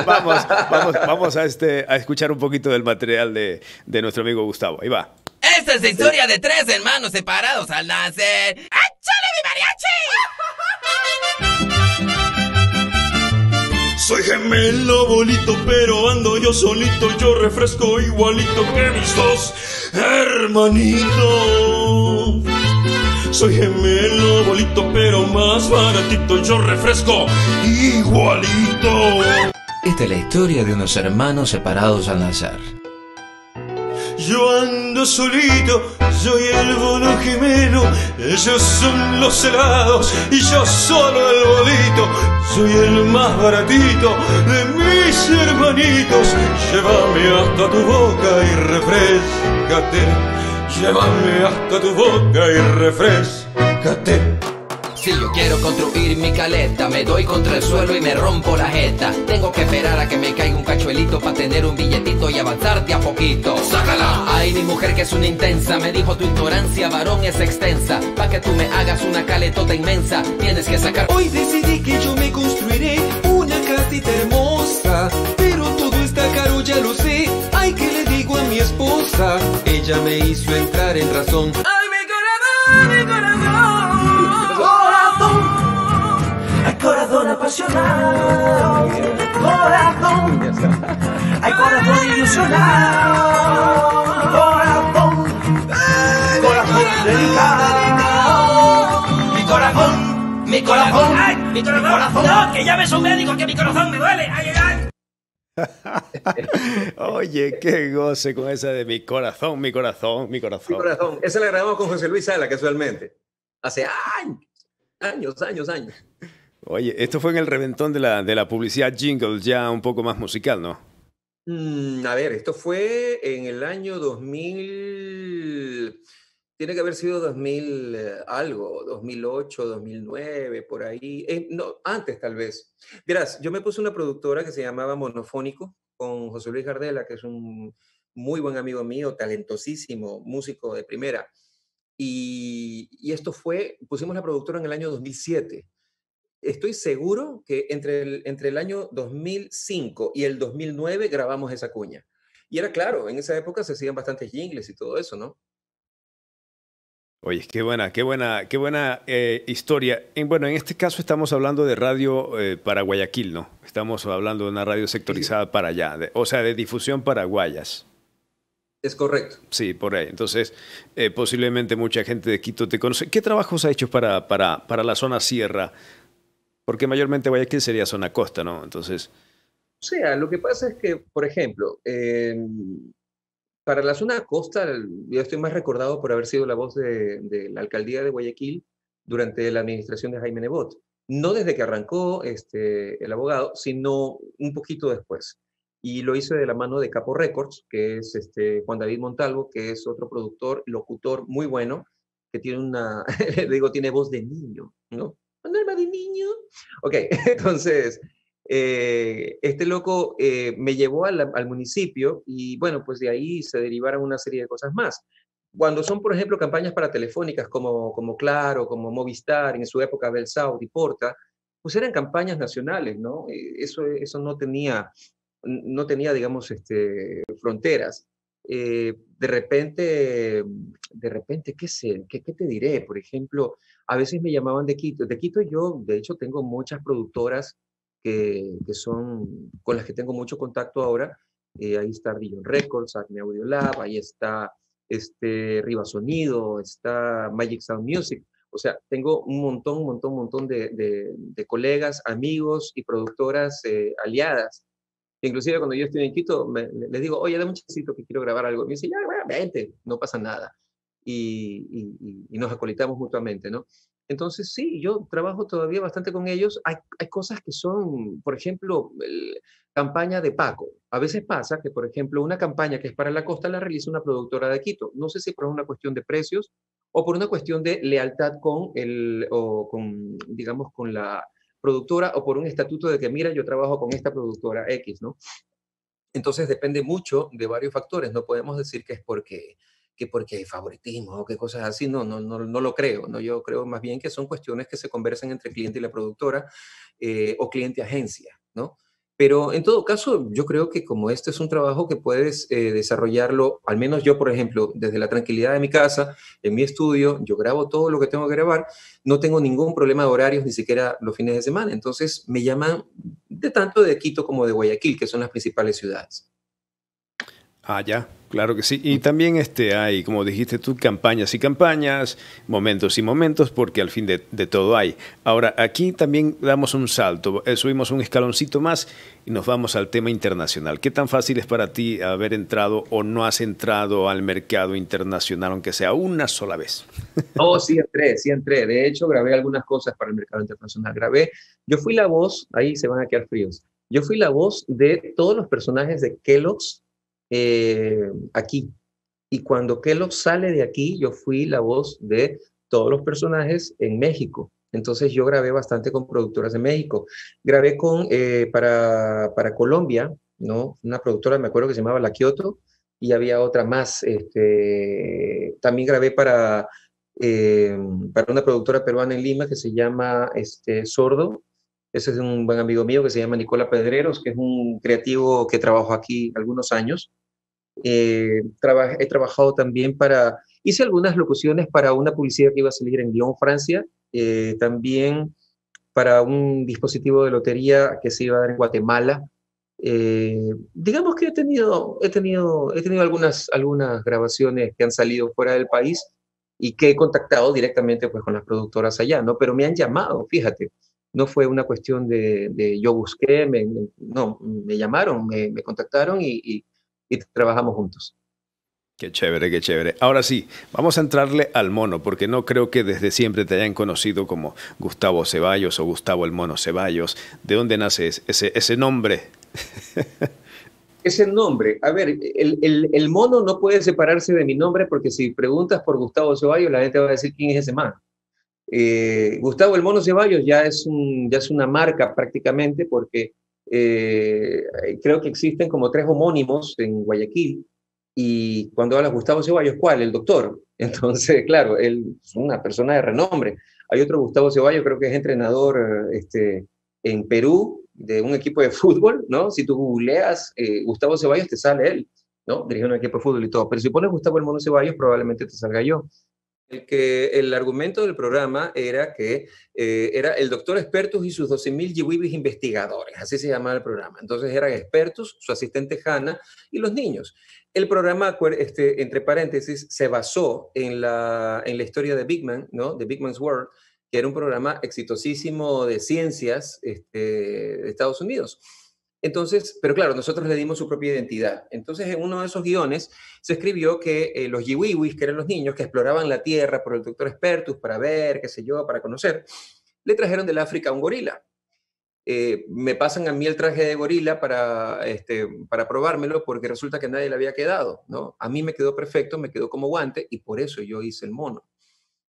vamos, vamos, vamos este, a, escuchar un poquito del material de, nuestro amigo Gustavo. Ahí va. Esta es la historia de tres hermanos separados al nacer. ¡Échale mi mariachi! Soy gemelo bolito, pero ando yo solito. Yo refresco igualito que mis dos hermanitos. Soy gemelo, bolito, pero más baratito. Yo refresco igualito. Esta es la historia de unos hermanos separados al nacer. Yo ando solito, soy el bono gemelo, ellos son los helados y yo solo el bolito, soy el más baratito de mis hermanitos, llévame hasta tu boca y refrescate Llévame hasta tu boca y refrescate. Si yo quiero construir mi caleta, me doy contra el suelo y me rompo la jeta. Tengo que esperar a que me caiga un cachuelito para tener un billetito y avanzarte a poquito. ¡Sácala! Ay, mi mujer que es una intensa, me dijo tu ignorancia, varón, es extensa. Pa' que tú me hagas una caletota inmensa, tienes que sacar. Hoy decidí que yo me construiré una casita hermosa, pero todo está caro, ya lo sé ella me hizo entrar en razón. ¡Ay, mi corazón, mi corazón! ¡Corazón! ¡Ay, corazón apasionado! ¡Corazón! ¡Ay, corazón ilusionado! ¡Corazón! ¡Corazón delicado! ¡Mi corazón! ¡Mi corazón! ¡Ay, mi corazón! ¡Mi corazón! ay mi corazón no que ya me un médico, que mi corazón me duele! ¡Ay, ay, ay! Oye, qué goce con esa de mi corazón, mi corazón, mi corazón. Mi Esa la grabamos con José Luis Sala casualmente. Hace años, años, años, años. Oye, esto fue en el reventón de la, de la publicidad jingle, ya un poco más musical, ¿no? Mm, a ver, esto fue en el año 2000 tiene que haber sido 2000 eh, algo, 2008, 2009, por ahí, eh, antes tal vez. Verás, yo me puse una productora que se llamaba Monofónico con José Luis Gardela, que es un muy buen amigo mío, talentosísimo, músico de primera. Y, esto fue, pusimos la productora en el año 2007. Estoy seguro que entre el, entre el año 2005 y el 2009 grabamos esa cuña. Y era claro, en esa época se hacían bastantes jingles y todo eso, ¿no? Oye, qué buena, qué buena, qué buena eh, historia. bueno, en este caso estamos hablando de radio eh, para Guayaquil, ¿no? Estamos hablando de una radio sectorizada para allá, o sea, de difusión paraguayas. Es correcto. Sí, por ahí. Entonces, eh, posiblemente mucha gente de Quito te conoce. ¿Qué trabajos ha hecho para, para, para la zona sierra? Porque mayormente Guayaquil sería zona costa, ¿no? Entonces... O sea, lo que pasa es que, por ejemplo, para la zona costa, yo estoy más recordado por haber sido la voz de, la alcaldía de Guayaquil durante la administración de Jaime Nebot. No desde que arrancó este, el abogado, sino un poquito después. Y lo hice de la mano de Capo Records, que es este, Juan David Montalvo, que es otro productor, locutor muy bueno, que tiene una, [laughs] digo, tiene voz de niño, ¿no? Con alma de niño. Ok, [laughs] entonces, eh, este loco eh, me llevó al, municipio y bueno, pues de ahí se derivaron una serie de cosas más. Cuando son, por ejemplo, campañas para telefónicas como, como Claro, como Movistar, en su época Belsaud y Porta, pues eran campañas nacionales, ¿no? Eh, eso, eso no, tenía, no tenía, digamos, este, fronteras. de repente, de repente, qué sé, ¿Qué, ¿Qué, te diré, por ejemplo, a veces me llamaban de Quito, de Quito yo, de hecho, tengo muchas productoras que, son con las que tengo mucho contacto ahora. Eh, ahí está Rion Records, Acme Audio Lab, ahí está este, Riva Sonido, está Magic Sound Music. O sea, tengo un montón, un montón, un montón de, colegas, amigos y productoras eh, aliadas. Inclusive cuando yo estoy en Quito, les digo, oye, de un que quiero grabar algo. Y me dicen ya, vente, no pasa nada. Y, y, nos acolitamos mutuamente, ¿no? Entonces, sí, yo trabajo todavía bastante con ellos. Hay, hay cosas que son, por ejemplo, campaña de Paco. A veces pasa que, por ejemplo, una campaña que es para la costa la realiza una productora de Quito. No sé si por una cuestión de precios o por una cuestión de lealtad con el, o con, digamos, con la productora o por un estatuto de que, mira, yo trabajo con esta productora X, ¿no? Entonces depende mucho de varios factores. No podemos decir que es porque que porque hay favoritismo o que cosas así, no, no, no, no, lo creo, ¿no? yo creo más bien que son cuestiones que se conversan entre cliente y la productora eh, o cliente-agencia, ¿no? Pero en todo caso, yo creo que como este es un trabajo que puedes eh, desarrollarlo, al menos yo, por ejemplo, desde la tranquilidad de mi casa, en mi estudio, yo grabo todo lo que tengo que grabar, no tengo ningún problema de horarios, ni siquiera los fines de semana. Entonces me llaman de tanto de Quito como de Guayaquil, que son las principales ciudades. Ah, ya. Claro que sí. Y también este, hay, como dijiste tú, campañas y campañas, momentos y momentos, porque al fin de, todo hay. Ahora, aquí también damos un salto, eh, subimos un escaloncito más y nos vamos al tema internacional. ¿Qué tan fácil es para ti haber entrado o no has entrado al mercado internacional, aunque sea una sola vez? [laughs] Oh, sí entré, sí entré. De hecho, grabé algunas cosas para el mercado internacional. Grabé, yo fui la voz, ahí se van a quedar fríos. Yo fui la voz de todos los personajes de Kellogg's eh, aquí. Y cuando Kelo sale de aquí, yo fui la voz de todos los personajes en México. Entonces yo grabé bastante con productoras de México. Grabé con, eh, para, para, Colombia, ¿no? Una productora, me acuerdo que se llamaba La Kioto, y había otra más. Este, también grabé para, eh, para una productora peruana en Lima que se llama este, Sordo, ese es un buen amigo mío que se llama Nicola Pedreros, que es un creativo que trabajó aquí algunos años. Eh, he trabajado también para, hice algunas locuciones para una publicidad que iba a salir en Lyon, Francia, eh, también para un dispositivo de lotería que se iba a dar en Guatemala. Eh, digamos que he tenido, he tenido, he tenido algunas, algunas grabaciones que han salido fuera del país y que he contactado directamente pues, con las productoras allá, ¿no? Pero me han llamado, fíjate no fue una cuestión de, yo busqué, me, no, me llamaron, me, contactaron y, trabajamos juntos. Qué chévere, qué chévere. Ahora sí, vamos a entrarle al mono, porque no creo que desde siempre te hayan conocido como Gustavo Ceballos o Gustavo el Mono Ceballos. ¿De dónde nace ese, ese nombre? [laughs] ese nombre, a ver, el, mono no puede separarse de mi nombre porque si preguntas por Gustavo Ceballos, la gente va a decir quién es ese man. Eh, Gustavo El Mono Ceballos ya es, ya es una marca prácticamente porque eh, creo que existen como tres homónimos en Guayaquil y cuando hablas Gustavo Ceballos, ¿cuál? El doctor. [laughs] Entonces, claro, él es una persona de renombre. Hay otro Gustavo Ceballos, creo que es entrenador este, en Perú de un equipo de fútbol, ¿no? Si tú googleas eh, Gustavo Ceballos, te sale él, ¿no? dirige un equipo de fútbol y todo. Pero si pones Gustavo El Mono Ceballos, probablemente te salga yo el que el argumento del programa era que eh, era el doctor expertos y sus 12.000 yiwibis investigadores, así se llamaba el programa. Entonces eran expertos, su asistente Hannah y los niños. El programa, este, entre paréntesis, se basó en la, historia de Big Man, ¿no? de Big Man's World, que era un programa exitosísimo de ciencias este, de Estados Unidos. Entonces, pero claro, nosotros le dimos su propia identidad. Entonces, en uno de esos guiones se escribió que eh, los yiwiwis, que eran los niños que exploraban la Tierra por el doctor Expertus para ver, qué sé yo, para conocer, le trajeron del África un gorila. Eh, me pasan a mí el traje de gorila para, este, para probármelo porque resulta que nadie le había quedado, ¿no? A mí me quedó perfecto, me quedó como guante y por eso yo hice el mono.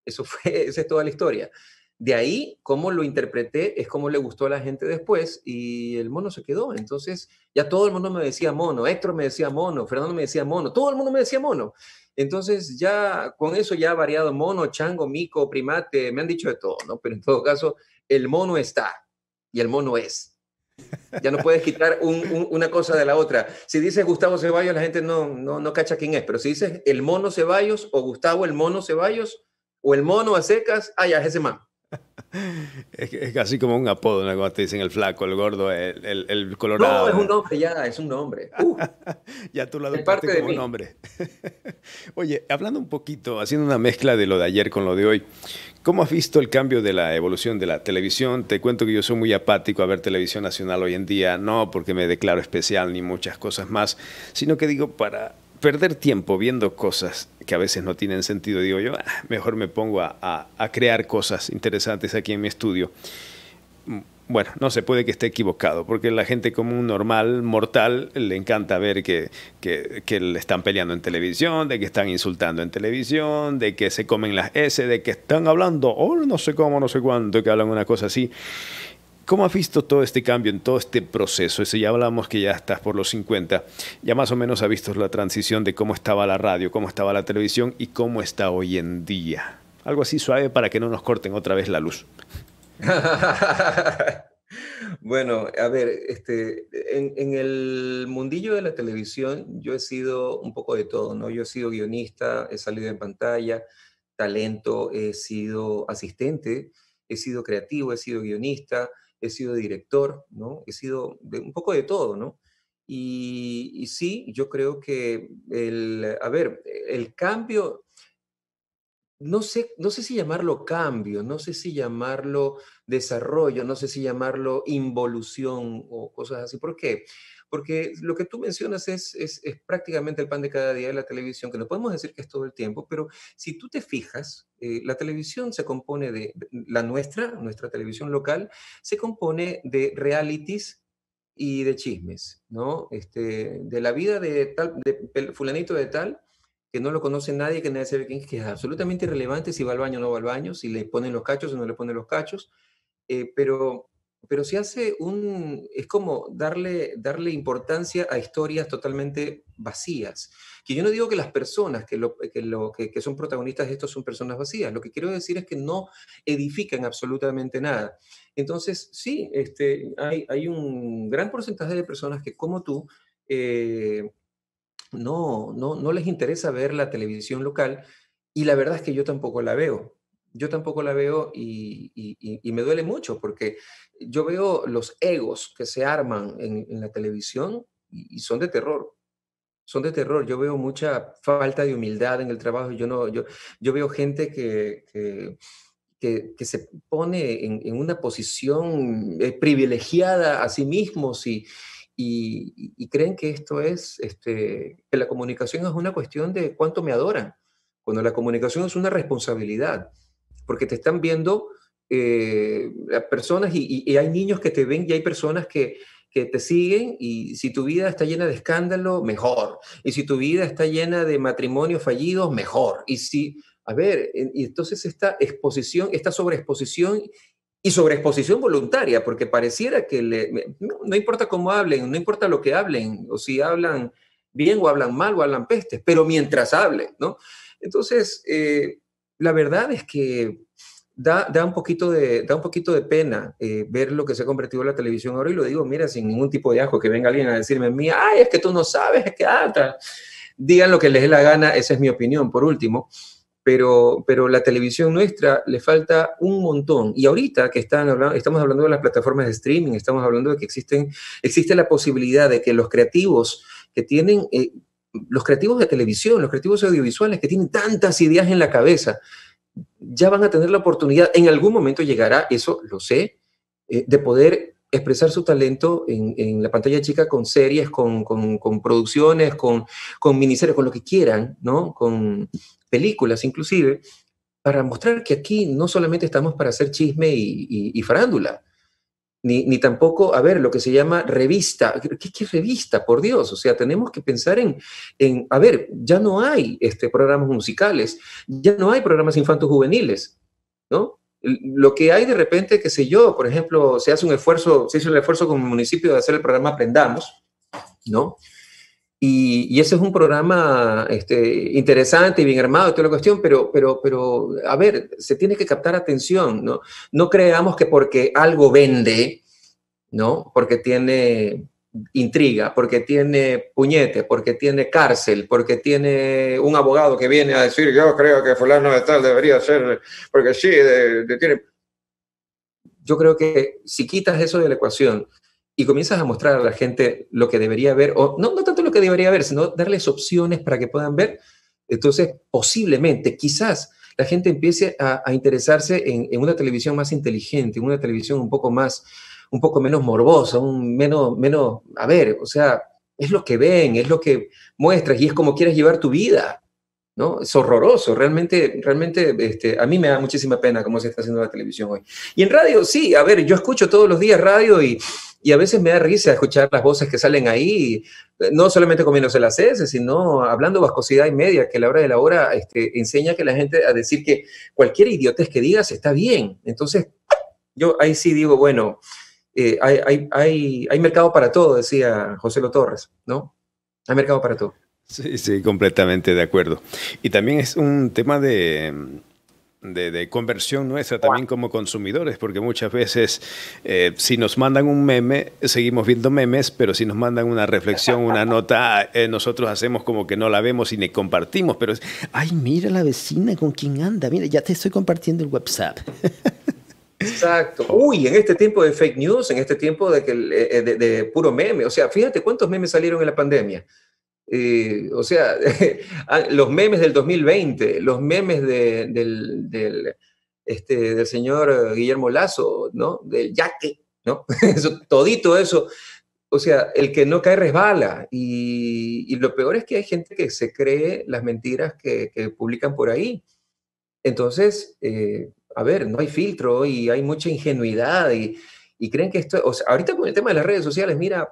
Eso fue, [laughs] esa es toda la historia. De ahí, cómo lo interpreté es cómo le gustó a la gente después y el mono se quedó. Entonces, ya todo el mundo me decía mono, Héctor me decía mono, Fernando me decía mono, todo el mundo me decía mono. Entonces, ya con eso ya ha variado mono, chango, mico, primate, me han dicho de todo, ¿no? Pero en todo caso, el mono está y el mono es. Ya no puedes quitar una cosa de la otra. Si dices Gustavo Ceballos, la gente no, no, no cacha quién es, pero si dices el mono Ceballos o Gustavo el mono Ceballos o el mono a secas, ah, ya es ese man. [laughs] es, casi como un apodo, ¿no? te dicen el flaco, el gordo, el, el, colorado. No, es un nombre ya, es un nombre. [laughs] Uh. ya tú lo adoptaste como un nombre. [laughs] Oye, hablando un poquito, haciendo una mezcla de lo de ayer con lo de hoy, ¿cómo has visto el cambio de la evolución de la televisión? Te cuento que yo soy muy apático a ver televisión nacional hoy en día, no porque me declaro especial ni muchas cosas más, sino que digo, para perder tiempo viendo cosas que a veces no tienen sentido. Digo yo, ah, mejor me pongo a, crear cosas interesantes aquí en mi estudio. Mm, bueno, no se puede que esté equivocado, porque la gente común, normal, mortal, le encanta ver que, que, le están peleando en televisión, de que están insultando en televisión, de que se comen las S, de que están hablando, oh, no sé cómo, no sé cuándo, que hablan una cosa así. ¿Cómo has visto todo este cambio en todo este proceso? Ese ya hablamos que ya estás por los 50, ya más o menos has visto la transición de cómo estaba la radio, cómo estaba la televisión y cómo está hoy en día. Algo así suave para que no nos corten otra vez la luz. [laughs] Bueno, a ver, este, en, en, el mundillo de la televisión yo he sido un poco de todo, ¿no? Yo he sido guionista, he salido en pantalla, talento, he sido asistente, he sido creativo, he sido guionista, he sido director, ¿no? He sido un poco de todo, ¿no? Y, y, sí, yo creo que el, a ver, el cambio, no sé, no sé si llamarlo cambio, no sé si llamarlo desarrollo, no sé si llamarlo involución o cosas así. ¿Por qué? porque lo que tú mencionas es, prácticamente el pan de cada día de la televisión, que no podemos decir que es todo el tiempo, pero si tú te fijas, eh, la televisión se compone de, la nuestra, nuestra televisión local, se compone de realities y de chismes, ¿no? Este, de la vida de tal, de fulanito de tal, que no lo conoce nadie, que nadie sabe es, que es absolutamente irrelevante si va al baño o no va al baño, si le ponen los cachos o no le ponen los cachos, eh, pero pero se hace un, es como darle, darle importancia a historias totalmente vacías. Que yo no digo que las personas que, lo, que, que, son protagonistas de esto son personas vacías, lo que quiero decir es que no edifican absolutamente nada. Entonces, sí, este, hay, un gran porcentaje de personas que como tú... Eh, no, no les interesa ver la televisión local y la verdad es que yo tampoco la veo. Yo tampoco la veo y, y, me duele mucho porque yo veo los egos que se arman en, en la televisión y, son de terror. Son de terror. Yo veo mucha falta de humildad en el trabajo. Yo, no, yo, yo veo gente que, que, que, se pone en, en, una posición eh, privilegiada a sí mismos y, y, y, creen que esto es, este, que la comunicación es una cuestión de cuánto me adoran, cuando la comunicación es una responsabilidad porque te están viendo eh, personas y, hay niños que te ven y hay personas que, te siguen y si tu vida está llena de escándalo, mejor. Y si tu vida está llena de matrimonios fallidos, mejor. Y si, a ver, y entonces esta exposición, esta sobreexposición y sobreexposición voluntaria, porque pareciera que no, importa cómo hablen, no importa lo que hablen, o si hablan bien o hablan mal o hablan pestes, pero mientras hablen, ¿no? Entonces, eh, la verdad es que da, un, poquito de, da un poquito de pena eh, ver lo que se ha convertido la televisión ahora y lo digo, mira, sin ningún tipo de ajo que venga alguien a decirme, mía, ay, es que tú no sabes, es que ah, Digan lo que les dé la gana, esa es mi opinión, por último. Pero, pero la televisión nuestra le falta un montón. Y ahorita que están estamos hablando de las plataformas de streaming, estamos hablando de que existen, existe la posibilidad de que los creativos que tienen eh, los creativos de televisión, los creativos audiovisuales que tienen tantas ideas en la cabeza, ya van a tener la oportunidad, en algún momento llegará, eso lo sé, eh, de poder expresar su talento en, la pantalla chica con series, con, producciones, con, miniseries, con lo que quieran, ¿no? Con películas inclusive, para mostrar que aquí no solamente estamos para hacer chisme y farándula, ni, ni, tampoco, a ver, lo que se llama revista. ¿Qué, revista? Por Dios, o sea, tenemos que pensar en, en, a ver, ya no hay este, programas musicales, ya no hay programas infantos juveniles, ¿no? Lo que hay de repente, qué sé yo, por ejemplo, se hace un esfuerzo, se hizo el esfuerzo con municipio de hacer el programa Aprendamos, ¿no? Y, ese es un programa este, interesante y bien armado, toda la cuestión, pero, pero, pero, a ver, se tiene que captar atención, ¿no? No creamos que porque algo vende, ¿no? Porque tiene intriga, porque tiene puñete, porque tiene cárcel, porque tiene un abogado que viene a decir, yo creo que fulano de tal debería ser, porque sí, tiene... Yo creo que si quitas eso de la ecuación y comienzas a mostrar a la gente lo que debería ver, o no, no tanto lo que debería ver, sino darles opciones para que puedan ver, entonces posiblemente, quizás, la gente empiece a, interesarse en, una televisión más inteligente, en una televisión un poco más, un poco menos morbosa, un menos, menos, a ver, o sea, es lo que ven, es lo que muestras y es como quieres llevar tu vida. ¿no? Es horroroso, realmente, realmente este, a mí me da muchísima pena cómo se está haciendo la televisión hoy. Y en radio, sí, a ver, yo escucho todos los días radio y, a veces me da risa escuchar las voces que salen ahí, no solamente comiéndose las S, sino hablando vascosidad y media, que a la hora de la hora este, enseña que la gente a decir que cualquier idiotez que digas está bien. Entonces, yo ahí sí digo, bueno, eh, hay, hay mercado para todo, decía José Lo Torres, ¿no? Hay mercado para todo. Sí, sí, completamente de acuerdo. Y también es un tema de, de, conversión nuestra también como consumidores, porque muchas veces eh, si nos mandan un meme, seguimos viendo memes, pero si nos mandan una reflexión, una [laughs] nota, eh, nosotros hacemos como que no la vemos y ni compartimos, pero ay, mira la vecina con quién anda, mira, ya te estoy compartiendo el WhatsApp. [laughs] Exacto. Uy, en este tiempo de fake news, en este tiempo de, que, eh, de, de, puro meme. O sea, fíjate cuántos memes salieron en la pandemia. Eh, o sea, [laughs] ah, los memes del 2020, los memes del, este, del señor Guillermo Lazo, ¿no? Del yaque, ¿no? [laughs] eso, todito eso. O sea, el que no cae resbala. Y, lo peor es que hay gente que se cree las mentiras que, publican por ahí. Entonces, eh, a ver, no hay filtro y hay mucha ingenuidad y, creen que esto, ahorita con el tema de las redes sociales, mira,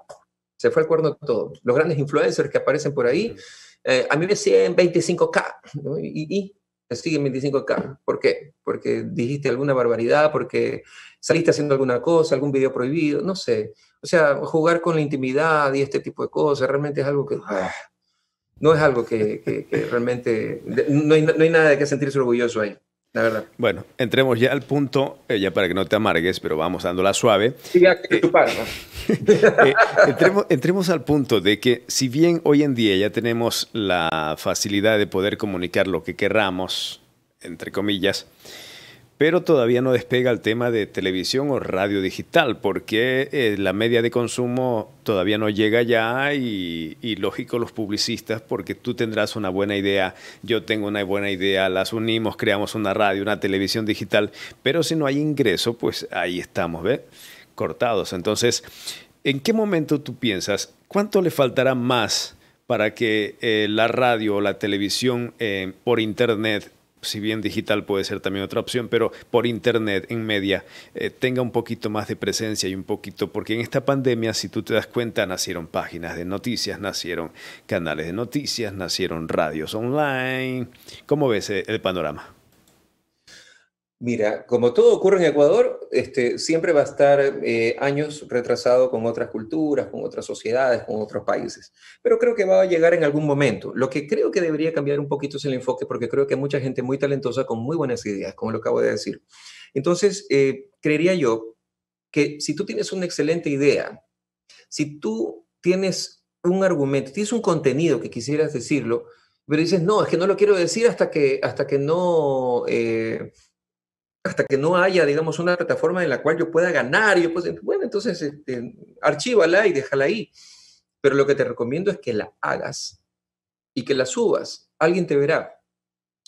se fue al cuerno todo. Los grandes influencers que aparecen por ahí, eh, a mí me siguen 25K, y, y siguen 25K. ¿Por qué? Porque dijiste alguna barbaridad, porque saliste haciendo alguna cosa, algún video prohibido, no sé. O sea, jugar con la intimidad y este tipo de cosas realmente es algo que... Ah, no es algo que, realmente... No hay, no hay nada de que sentirse orgulloso ahí. Bueno, entremos ya al punto, eh, ya para que no te amargues, pero vamos dándola suave. Eh, eh, entremos, entremos, al punto de que si bien hoy en día ya tenemos la facilidad de poder comunicar lo que querramos, entre comillas, pero todavía no despega el tema de televisión o radio digital, porque eh, la media de consumo todavía no llega ya y, lógico los publicistas, porque tú tendrás una buena idea, yo tengo una buena idea, las unimos, creamos una radio, una televisión digital, pero si no hay ingreso, pues ahí estamos, ¿ves? Cortados. Entonces, ¿en qué momento tú piensas cuánto le faltará más? para que eh, la radio o la televisión eh, por internet si bien digital puede ser también otra opción, pero por internet, en media, eh, tenga un poquito más de presencia y un poquito, porque en esta pandemia, si tú te das cuenta, nacieron páginas de noticias, nacieron canales de noticias, nacieron radios online. ¿Cómo ves eh, el panorama? Mira, como todo ocurre en Ecuador, este, siempre va a estar eh, años retrasado con otras culturas, con otras sociedades, con otros países. Pero creo que va a llegar en algún momento. Lo que creo que debería cambiar un poquito es el enfoque, porque creo que hay mucha gente muy talentosa con muy buenas ideas, como lo acabo de decir. Entonces, eh, creería yo que si tú tienes una excelente idea, si tú tienes un argumento, tienes un contenido que quisieras decirlo, pero dices, no, es que no lo quiero decir hasta que, hasta que no... Eh, hasta que no haya, digamos, una plataforma en la cual yo pueda ganar, yo pues bueno, entonces este, archívala y déjala ahí. Pero lo que te recomiendo es que la hagas y que la subas. Alguien te verá.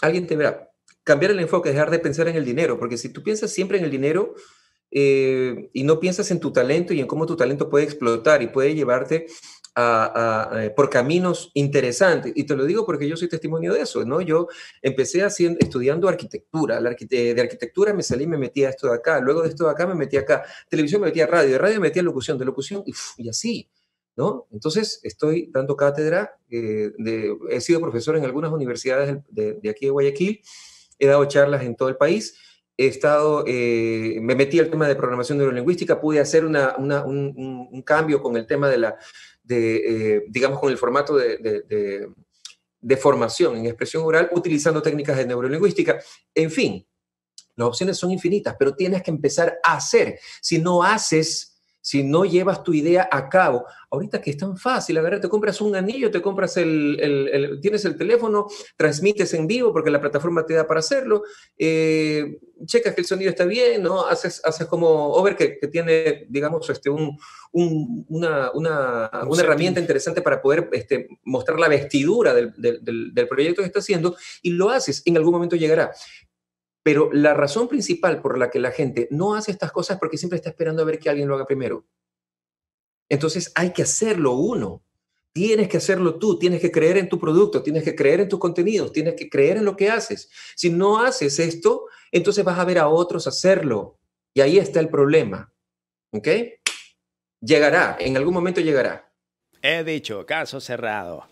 Alguien te verá. Cambiar el enfoque, dejar de pensar en el dinero, porque si tú piensas siempre en el dinero eh, y no piensas en tu talento y en cómo tu talento puede explotar y puede llevarte eh, por caminos interesantes. Y te lo digo porque yo soy testimonio de eso, ¿no? Yo empecé haciendo, estudiando arquitectura. La eh, de arquitectura me salí, me metí a esto de acá. Luego de esto de acá me metí acá. Televisión me metí a radio. De radio me metí a locución. De locución y, así, ¿no? Entonces estoy dando cátedra. Eh, de, he sido profesor en algunas universidades de, aquí de Guayaquil. He dado charlas en todo el país. He estado, me metí al tema de programación neurolingüística, pude hacer un cambio con el tema de la, eh, digamos, con el formato de, formación en expresión oral, utilizando técnicas de neurolingüística. En fin, las opciones son infinitas, pero tienes que empezar a hacer. Si no haces si no llevas tu idea a cabo. Ahorita que es tan fácil, verdad, te compras un anillo, te compras el, tienes el teléfono, transmites en vivo porque la plataforma te da para hacerlo, eh, checas que el sonido está bien, ¿no? Haces, haces como Over que, tiene, digamos, este, un, una, herramienta interesante para poder este, mostrar la vestidura del, del proyecto que está haciendo y lo haces, en algún momento llegará. Pero la razón principal por la que la gente no hace estas cosas es porque siempre está esperando a ver que alguien lo haga primero. Entonces hay que hacerlo uno. Tienes que hacerlo tú, tienes que creer en tu producto, tienes que creer en tus contenidos, tienes que creer en lo que haces. Si no haces esto, entonces vas a ver a otros hacerlo. Y ahí está el problema. ¿Ok? Llegará, en algún momento llegará. He dicho, caso cerrado.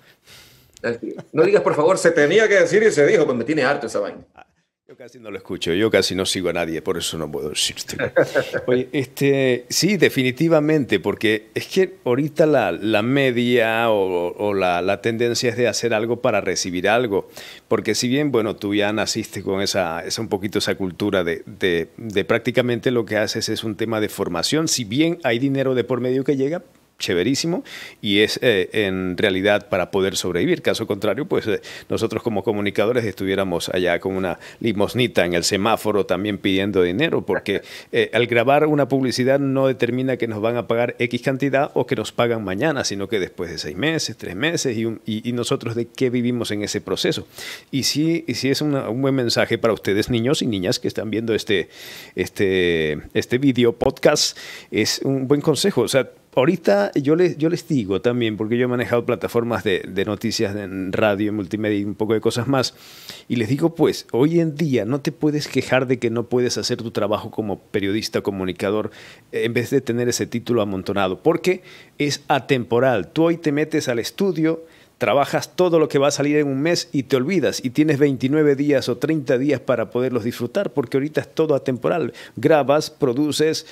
No digas, por favor, se tenía que decir y se dijo, pues me tiene harto esa vaina. Ah, yo casi no lo escucho, yo casi no sigo a nadie, por eso no puedo decirte. [laughs] Oye, este, sí, definitivamente, porque es que ahorita la, la media o, la, la, tendencia es de hacer algo para recibir algo, porque si bien, bueno, tú ya naciste con esa, esa un poquito esa cultura de, de, de prácticamente lo que haces es un tema de formación, si bien hay dinero de por medio que llega, chéverísimo y es eh, en realidad para poder sobrevivir. Caso contrario, pues eh, nosotros como comunicadores estuviéramos allá con una limosnita en el semáforo también pidiendo dinero, porque [laughs] eh, al grabar una publicidad no determina que nos van a pagar X cantidad o que nos pagan mañana, sino que después de seis meses, tres meses y, nosotros de qué vivimos en ese proceso. Y sí, y es un buen mensaje para ustedes niños y niñas que están viendo este, este, este video podcast, es un buen consejo. O sea, ahorita yo les, digo también, porque yo he manejado plataformas de, noticias en radio, en multimedia y un poco de cosas más, y les digo, pues, hoy en día no te puedes quejar de que no puedes hacer tu trabajo como periodista, comunicador, en vez de tener ese título amontonado, porque es atemporal. Tú hoy te metes al estudio, trabajas todo lo que va a salir en un mes y te olvidas y tienes 29 días o 30 días para poderlos disfrutar porque ahorita es todo atemporal. Grabas, produces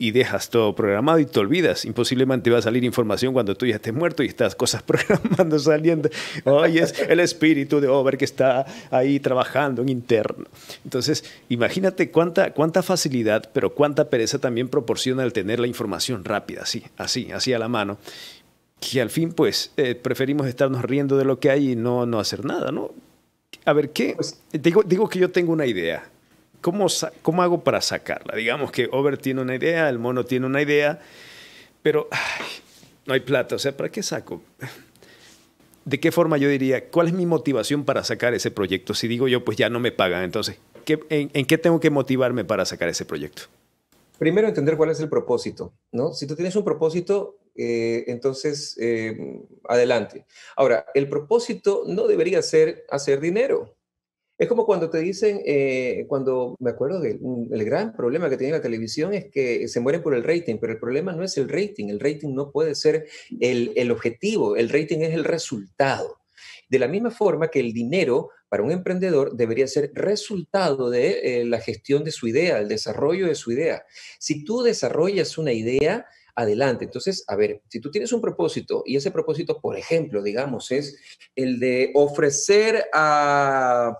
y dejas todo programado y te olvidas. Imposiblemente va a salir información cuando tú ya estés muerto y estas cosas [laughs] programando saliendo. Hoy es el espíritu de Over que está ahí trabajando en interno. Entonces, imagínate cuánta, facilidad, pero cuánta pereza también proporciona el tener la información rápida, así, así, así a la mano. Que al fin, pues, eh, preferimos estarnos riendo de lo que hay y no, hacer nada, ¿no? A ver, ¿qué? Pues digo, digo que yo tengo una idea ¿cómo, ¿cómo hago para sacarla? Digamos que Over tiene una idea, el mono tiene una idea, pero no hay plata, o sea, ¿para qué saco? ¿De qué forma yo diría, cuál es mi motivación para sacar ese proyecto? Si digo yo, pues ya no me pagan, entonces, en, qué tengo que motivarme para sacar ese proyecto? Primero entender cuál es el propósito, ¿no? Si tú tienes un propósito, eh, entonces eh, adelante. Ahora, el propósito no debería ser hacer dinero, es como cuando te dicen, eh, cuando me acuerdo que el, gran problema que tiene la televisión es que se mueren por el rating, pero el problema no es el rating, el rating no puede ser el, el objetivo, el rating es el resultado. De la misma forma que el dinero para un emprendedor debería ser resultado de eh, la gestión de su idea, el desarrollo de su idea. Si tú desarrollas una idea, adelante. Entonces, a ver, si tú tienes un propósito y ese propósito, por ejemplo, digamos, es el de ofrecer a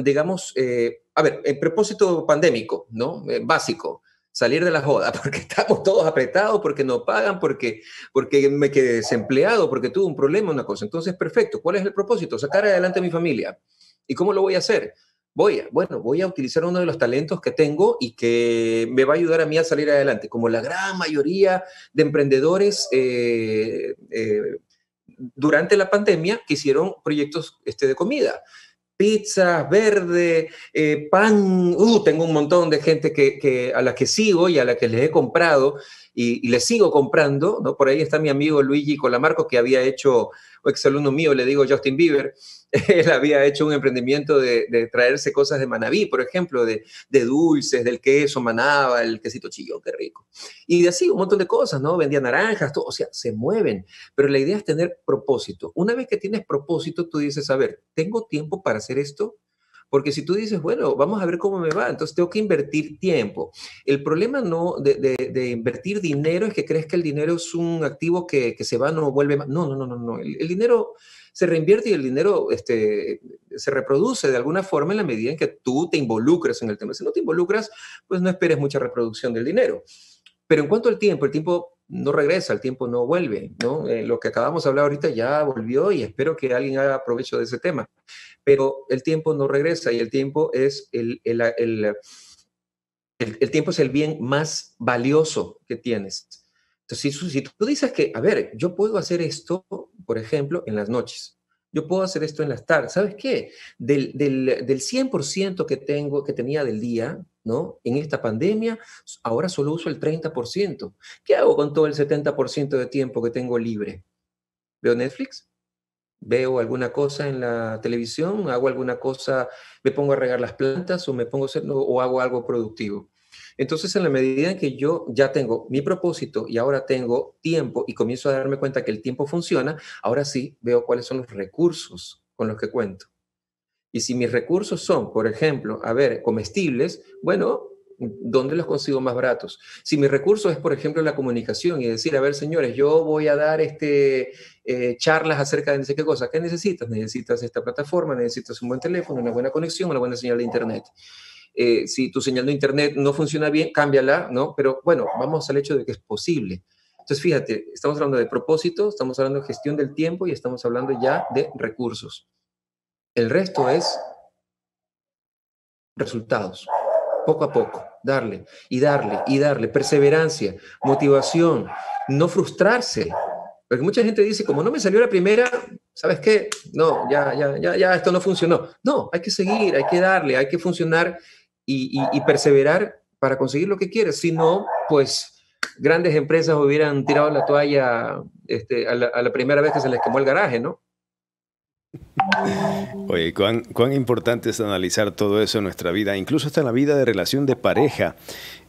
digamos, eh, a ver, el propósito pandémico, ¿no? Eh, básico, salir de la joda, [laughs] porque estamos todos apretados, porque no pagan, porque, porque me quedé desempleado, porque tuve un problema, una cosa. Entonces, perfecto, ¿cuál es el propósito? Sacar adelante a mi familia. ¿Y cómo lo voy a hacer? Voy a, bueno, voy a utilizar uno de los talentos que tengo y que me va a ayudar a mí a salir adelante. Como la gran mayoría de emprendedores eh, durante la pandemia que hicieron proyectos este, de comida pizzas, verde, eh, pan. Uh, tengo un montón de gente que, a la que sigo y a la que les he comprado y, y les sigo comprando. ¿no? Por ahí está mi amigo Luigi Colamarco, que había hecho, o ex alumno mío, le digo Justin Bieber, él había hecho un emprendimiento de, traerse cosas de Manabí, por ejemplo, de, dulces, del queso manaba, el quesito chillón, qué rico. Y de así, un montón de cosas, ¿no? Vendía naranjas, todo, o sea, se mueven. Pero la idea es tener propósito. Una vez que tienes propósito, tú dices, a ver, ¿tengo tiempo para hacer esto? Porque si tú dices, bueno, vamos a ver cómo me va, entonces tengo que invertir tiempo. El problema no de, invertir dinero es que crees que el dinero es un activo que, se va, no vuelve más. No, no, no, no, no. El, dinero se reinvierte y el dinero este, se reproduce de alguna forma en la medida en que tú te involucras en el tema. Si no te involucras, pues no esperes mucha reproducción del dinero. Pero en cuanto al tiempo, el tiempo no regresa, el tiempo no vuelve, ¿no? Eh, lo que acabamos de hablar ahorita ya volvió y espero que alguien haga provecho de ese tema, pero el tiempo no regresa y el tiempo es el, el, el, tiempo es el bien más valioso que tienes. Entonces, si, tú dices que, a ver, yo puedo hacer esto, por ejemplo, en las noches, yo puedo hacer esto en las tardes. ¿Sabes qué? Del, del, del 100% que tengo, que tenía del día, ¿no? En esta pandemia ahora solo uso el 30%. ¿Qué hago con todo el 70% de tiempo que tengo libre? ¿Veo Netflix? ¿Veo alguna cosa en la televisión? ¿Hago alguna cosa? ¿Me pongo a regar las plantas o me pongo a o hago algo productivo? Entonces, en la medida en que yo ya tengo mi propósito y ahora tengo tiempo y comienzo a darme cuenta que el tiempo funciona, ahora sí veo cuáles son los recursos con los que cuento. Y si mis recursos son, por ejemplo, a ver, comestibles, bueno, ¿dónde los consigo más baratos? Si mi recurso es, por ejemplo, la comunicación y decir, a ver, señores, yo voy a dar este, eh, charlas acerca de no sé qué cosa, ¿qué necesitas? Necesitas esta plataforma, necesitas un buen teléfono, una buena conexión, una buena señal de Internet. Eh, si tu señal de Internet no funciona bien, cámbiala, ¿no? Pero bueno, vamos al hecho de que es posible. Entonces, fíjate, estamos hablando de propósito, estamos hablando de gestión del tiempo y estamos hablando ya de recursos. El resto es resultados, poco a poco, darle y darle y darle, perseverancia, motivación, no frustrarse. Porque mucha gente dice, como no me salió la primera, ¿sabes qué? No, ya, ya, ya, ya, esto no funcionó. No, hay que seguir, hay que darle, hay que funcionar y, perseverar para conseguir lo que quieres. Si no, pues grandes empresas hubieran tirado la toalla este, a, la, primera vez que se les quemó el garaje, ¿no? Oye, ¿cuán, cuán importante es analizar todo eso en nuestra vida, incluso hasta en la vida de relación de pareja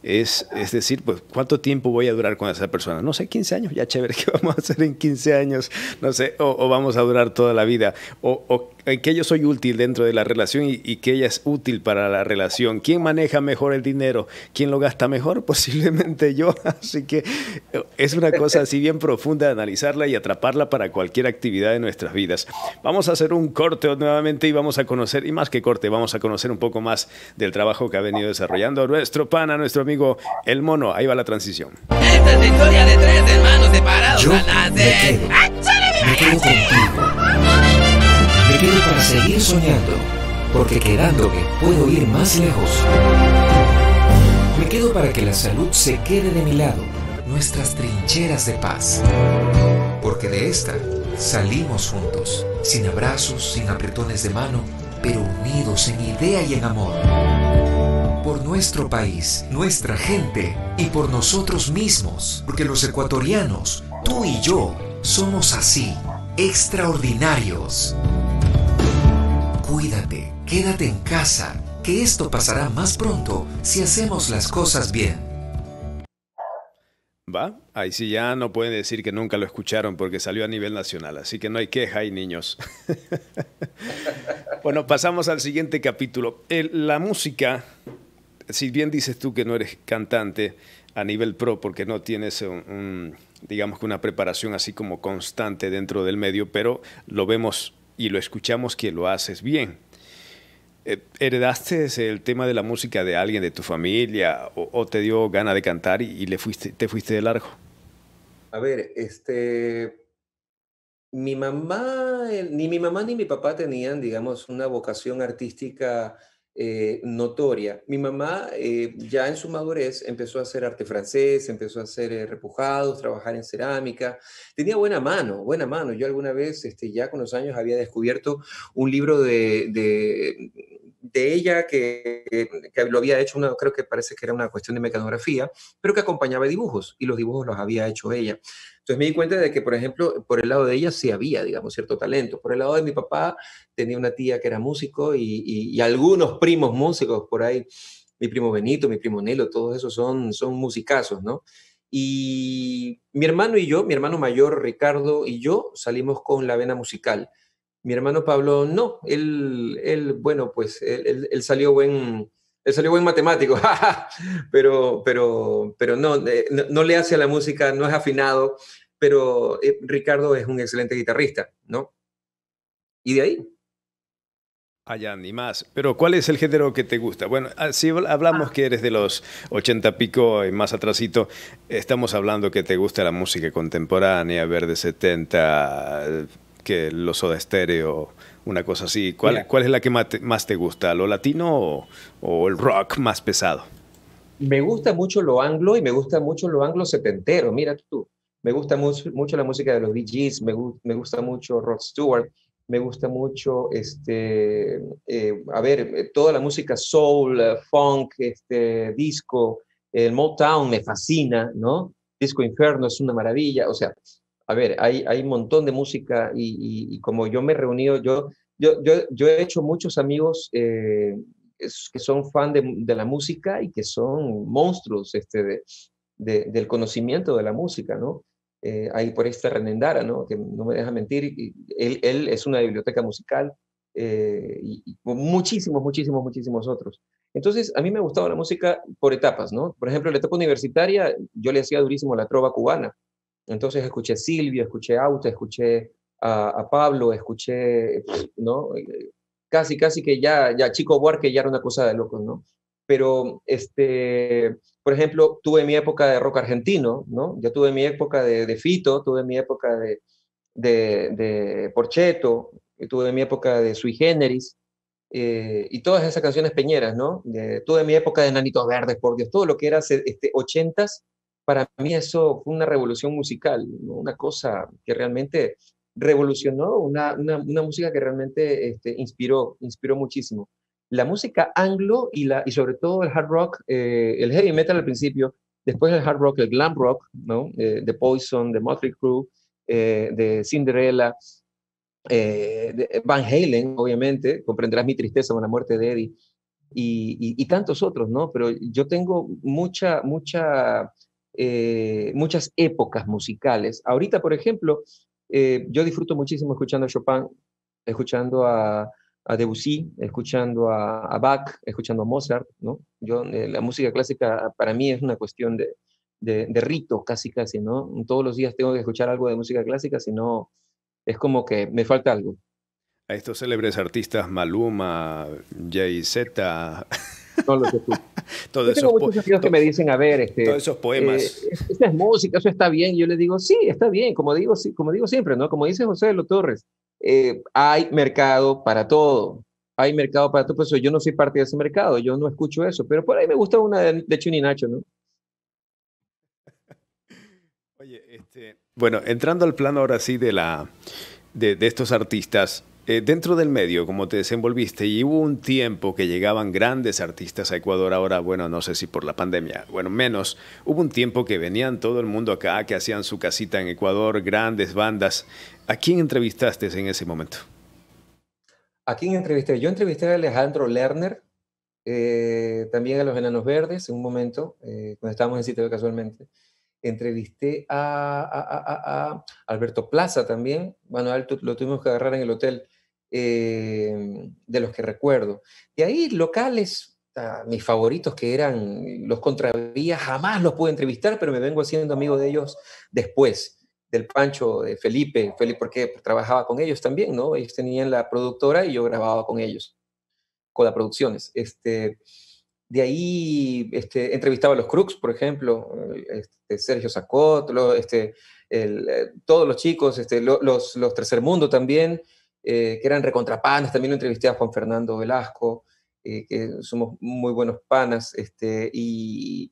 es, decir, pues, ¿cuánto tiempo voy a durar con esa persona? No sé, 15 años, ya chévere, [laughs] ¿qué vamos a hacer en 15 años? No sé, o, vamos a durar toda la vida, o, en eh, que yo soy útil dentro de la relación y, y, que ella es útil para la relación. ¿Quién maneja mejor el dinero? ¿Quién lo gasta mejor? [laughs] Posiblemente yo. [laughs] Así que eh, es una cosa así bien profunda analizarla y atraparla para cualquier actividad de nuestras vidas. Vamos a hacer un corte nuevamente y vamos a conocer, y más que corte, vamos a conocer un poco más del trabajo que ha venido desarrollando nuestro pana, nuestro amigo el Mono. Ahí va la transición. Esta es la historia de tres hermanos separados Me quedo, me quedo Me quedo para seguir soñando, porque quedándome puedo ir más lejos. Me quedo para que la salud se quede de mi lado, nuestras trincheras de paz. Porque de esta salimos juntos, sin abrazos, sin apretones de mano, pero unidos en idea y en amor por nuestro país, nuestra gente y por nosotros mismos, porque los ecuatorianos, tú y yo, somos así, extraordinarios. Cuídate, quédate en casa, que esto pasará más pronto si hacemos las cosas bien. Va, ahí sí ya no pueden decir que nunca lo escucharon porque salió a nivel nacional, así que no hay queja ahí, niños. [laughs] bueno, pasamos al siguiente capítulo. la música si bien dices tú que no eres cantante a nivel pro porque no tienes un, digamos que una preparación así como constante dentro del medio, pero lo vemos y lo escuchamos que lo haces bien. Eh, ¿Heredaste el tema de la música de alguien de tu familia o, te dio ganas de cantar y, y, le fuiste, te fuiste de largo? A ver, este, mi mamá, ni mi mamá ni mi papá tenían, digamos, una vocación artística eh, notoria. Mi mamá eh, ya en su madurez empezó a hacer arte francés, empezó a hacer eh, repujados, trabajar en cerámica. Tenía buena mano, buena mano. Yo alguna vez, este, ya con los años, había descubierto un libro de, de, ella que, que, lo había hecho, creo que parece que era una cuestión de mecanografía, pero que acompañaba dibujos y los dibujos los había hecho ella. Entonces me di cuenta de que, por ejemplo, por el lado de ella sí había, digamos, cierto talento. Por el lado de mi papá tenía una tía que era músico y, algunos primos músicos por ahí. Mi primo Benito, mi primo Nelo, todos esos son, son musicazos, ¿no? Y mi hermano y yo, mi hermano mayor Ricardo y yo salimos con la vena musical. Mi hermano Pablo no, él, bueno, pues él salió buen, él eh, salió buen matemático, [laughs] pero, pero, pero eh, no, no, le hace a la música, no es afinado, pero eh, Ricardo es un excelente guitarrista, ¿no? Y de ahí. Allá ni más. Pero ¿cuál es el género que te gusta? Bueno, ah, si hablamos ah. que eres de los ochenta pico y más atrasito, estamos hablando que te gusta la música contemporánea, de setenta, que los Soda estéreo una cosa así. ¿Cuál, ¿cuál es la que más te, gusta? ¿Lo latino o, el rock más pesado? Me gusta mucho lo anglo y me gusta mucho lo anglo setentero. Mira tú, me gusta mucho, la música de los DJs, me, me gusta mucho Rod Stewart, me gusta mucho, este, eh, a ver, eh, toda la música soul, eh, funk, este, disco, el Motown me fascina, ¿no? Disco Inferno es una maravilla, o sea, a ver, hay, hay un montón de música y, como yo me he reunido, yo, yo, yo, he hecho muchos amigos eh, que son fan de, la música y que son monstruos este, de, del conocimiento de la música, ¿no? Eh, ahí por esta Renendara, ¿no? Que no me deja mentir, él, es una biblioteca musical eh, y, muchísimos, muchísimos, muchísimos otros. Entonces, a mí me ha gustaba la música por etapas, ¿no? Por ejemplo, la etapa universitaria, yo le hacía durísimo la trova cubana. Entonces escuché Silvio, escuché Auta, escuché a, Pablo, escuché, ¿no? Casi, casi que ya, ya Chico Buarque ya era una cosa de locos, ¿no? Pero, este, por ejemplo, tuve mi época de rock argentino, ¿no? ya tuve mi época de, Fito, tuve mi época de, de, de tuve mi época de Sui Generis, eh, y todas esas canciones peñeras, ¿no? tuve mi época de Nanitos Verdes, por Dios, todo lo que era este, 80s para mí eso fue una revolución musical, una cosa que realmente revolucionó, una, música que realmente este, inspiró, inspiró muchísimo. La música anglo y, la, y sobre todo el hard rock, eh, el heavy metal al principio, después el hard rock, el glam rock, ¿no? Eh, Poison, The Motley Crue, eh, de Cinderella, eh, de Van Halen, obviamente, comprenderás mi tristeza con la muerte de Eddie, y, y tantos otros, ¿no? Pero yo tengo mucha, mucha eh, muchas épocas musicales. Ahorita, por ejemplo, eh, yo disfruto muchísimo escuchando a Chopin, escuchando a, Debussy, escuchando a, Bach, escuchando a Mozart, ¿no? Yo, eh, la música clásica para mí es una cuestión de, de, rito, casi, casi, ¿no? Todos los días tengo que escuchar algo de música clásica, si no, es como que me falta algo. A estos célebres artistas, Maluma, Jay Z, tengo muchos amigos que me dicen, a ver, este, todos esos eh, poemas. esa es música, eso está bien. Yo les digo, sí, está bien, como digo, como digo siempre, ¿no? Como dice José de Torres, eh, hay mercado para todo. Hay mercado para todo, por eso yo no soy parte de ese mercado, yo no escucho eso, pero por ahí me gusta una de, de Chuni Nacho, ¿no? [laughs] Oye, este, bueno, entrando al plano ahora sí de, la, de estos artistas, eh, dentro del medio, como te desenvolviste, y hubo un tiempo que llegaban grandes artistas a Ecuador, ahora, bueno, no sé si por la pandemia, bueno, menos, hubo un tiempo que venían todo el mundo acá, que hacían su casita en Ecuador, grandes bandas. ¿A quién entrevistaste en ese momento? ¿A quién entrevisté? Yo entrevisté a Alejandro Lerner, eh, también a los Enanos Verdes, en un momento, eh, cuando estábamos en sitio casualmente entrevisté a, a, Alberto Plaza también. Manuel, lo tuvimos que agarrar en el hotel. Eh, de los que recuerdo. De ahí locales, ah, mis favoritos que eran los Contravías, jamás los pude entrevistar, pero me vengo haciendo amigo de ellos después del Pancho, de Felipe, Felipe porque trabajaba con ellos también, ¿no? Ellos tenían la productora y yo grababa con ellos, con las producciones. Este, de ahí este, entrevistaba a los Crux, por ejemplo, este, Sergio Sacot, este, eh, todos los chicos, este, los, los Tercer Mundo también, eh, que eran recontrapanas, también lo entrevisté a Juan Fernando Velasco, eh, que somos muy buenos panas, este, y,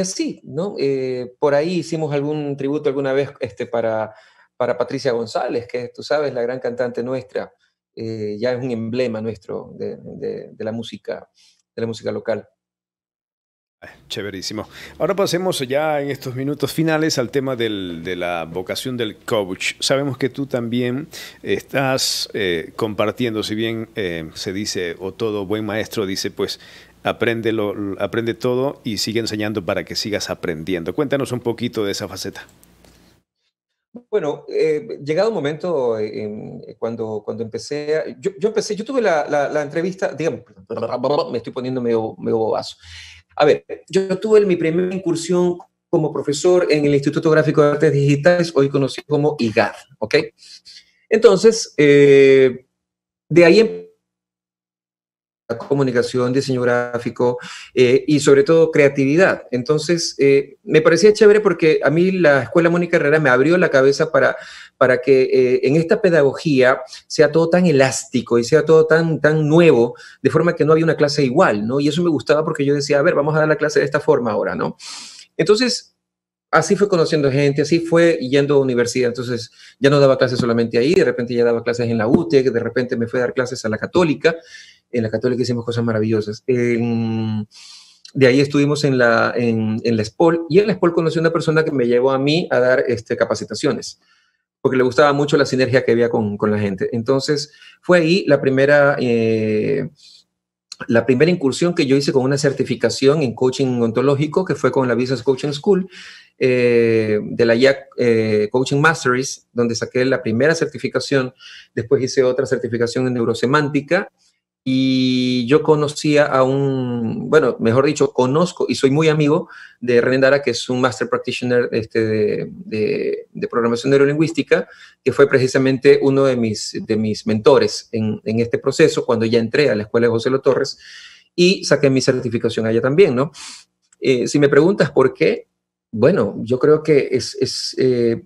así, ¿no? Eh, por ahí hicimos algún tributo alguna vez este, para, para Patricia González, que tú sabes, la gran cantante nuestra, ya es un emblema nuestro de, de, la música, de la música local. Chéverísimo. Ahora pasemos ya en estos minutos finales al tema de la vocación del coach. Sabemos que tú también estás eh, compartiendo, si bien eh, se dice, o todo buen maestro dice, pues aprende, aprende todo y sigue enseñando para que sigas aprendiendo. Cuéntanos un poquito de esa faceta. Bueno, eh, llegado un momento cuando, cuando empecé, yo, empecé, yo tuve la, entrevista, digamos, me estoy poniendo medio, medio bobazo. A ver, yo tuve mi primera incursión como profesor en el Instituto Gráfico de Artes Digitales, hoy conocido como IGAD, ¿ok? Entonces, eh, de ahí em comunicación, diseño gráfico eh, y sobre todo creatividad. Entonces, eh, me parecía chévere porque a mí la Escuela Mónica Herrera me abrió la cabeza para, para que eh, en esta pedagogía sea todo tan elástico y sea todo tan, tan nuevo, de forma que no había una clase igual, ¿no? Y eso me gustaba porque yo decía, a ver, vamos a dar la clase de esta forma ahora, ¿no? Entonces, así fue conociendo gente, así fue yendo a universidad. Entonces ya no daba clases solamente ahí, de repente ya daba clases en la que de repente me fue a dar clases a la Católica. En la Católica hicimos cosas maravillosas. de ahí estuvimos en la, en, la SPOL y en la SPOL conocí una persona que me llevó a mí a dar este, capacitaciones porque le gustaba mucho la sinergia que había con, la gente. Entonces fue ahí la primera, eh, la primera incursión que yo hice con una certificación en coaching ontológico, que fue con la Visa's Coaching School, eh, de la IAC eh, Coaching Masteries, donde saqué la primera certificación, después hice otra certificación en neurosemántica y yo conocía a un, bueno, mejor dicho, conozco y soy muy amigo de René Dara, que es un Master Practitioner este, de, de, programación neurolingüística, que fue precisamente uno de mis, de mis mentores en, este proceso cuando ya entré a la escuela de José Lo Torres y saqué mi certificación allá también, ¿no? Eh, si me preguntas por qué, bueno, yo creo que es, eh,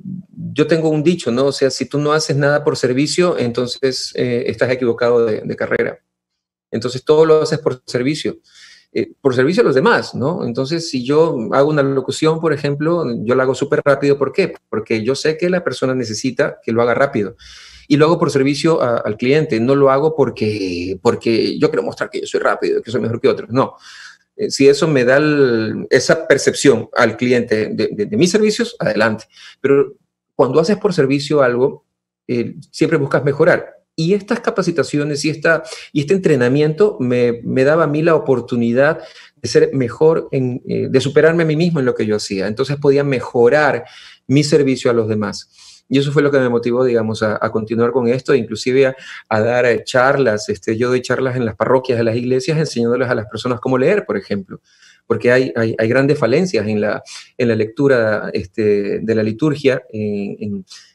yo tengo un dicho, ¿no? O sea, si tú no haces nada por servicio, entonces eh, estás equivocado de, carrera. Entonces todo lo haces por servicio. Eh, por servicio a los demás, ¿no? Entonces, si yo hago una locución, por ejemplo, yo la hago súper rápido, ¿por qué? Porque yo sé que la persona necesita que lo haga rápido. Y lo hago por servicio al cliente, no lo hago porque, porque yo quiero mostrar que yo soy rápido, que soy mejor que otros, no. Eh, si eso me da esa percepción al cliente de, mis servicios, adelante. Pero cuando haces por servicio algo, eh, siempre buscas mejorar. Y estas capacitaciones y, y este entrenamiento me, daba a mí la oportunidad de ser mejor, eh, de superarme a mí mismo en lo que yo hacía. Entonces podía mejorar mi servicio a los demás. Y eso fue lo que me motivó, digamos, a, continuar con esto, inclusive a, dar eh, charlas. Este, yo doy charlas en las parroquias, de las iglesias, enseñándoles a las personas cómo leer, por ejemplo porque hay, hay, grandes falencias en la, en la lectura este, de la liturgia en,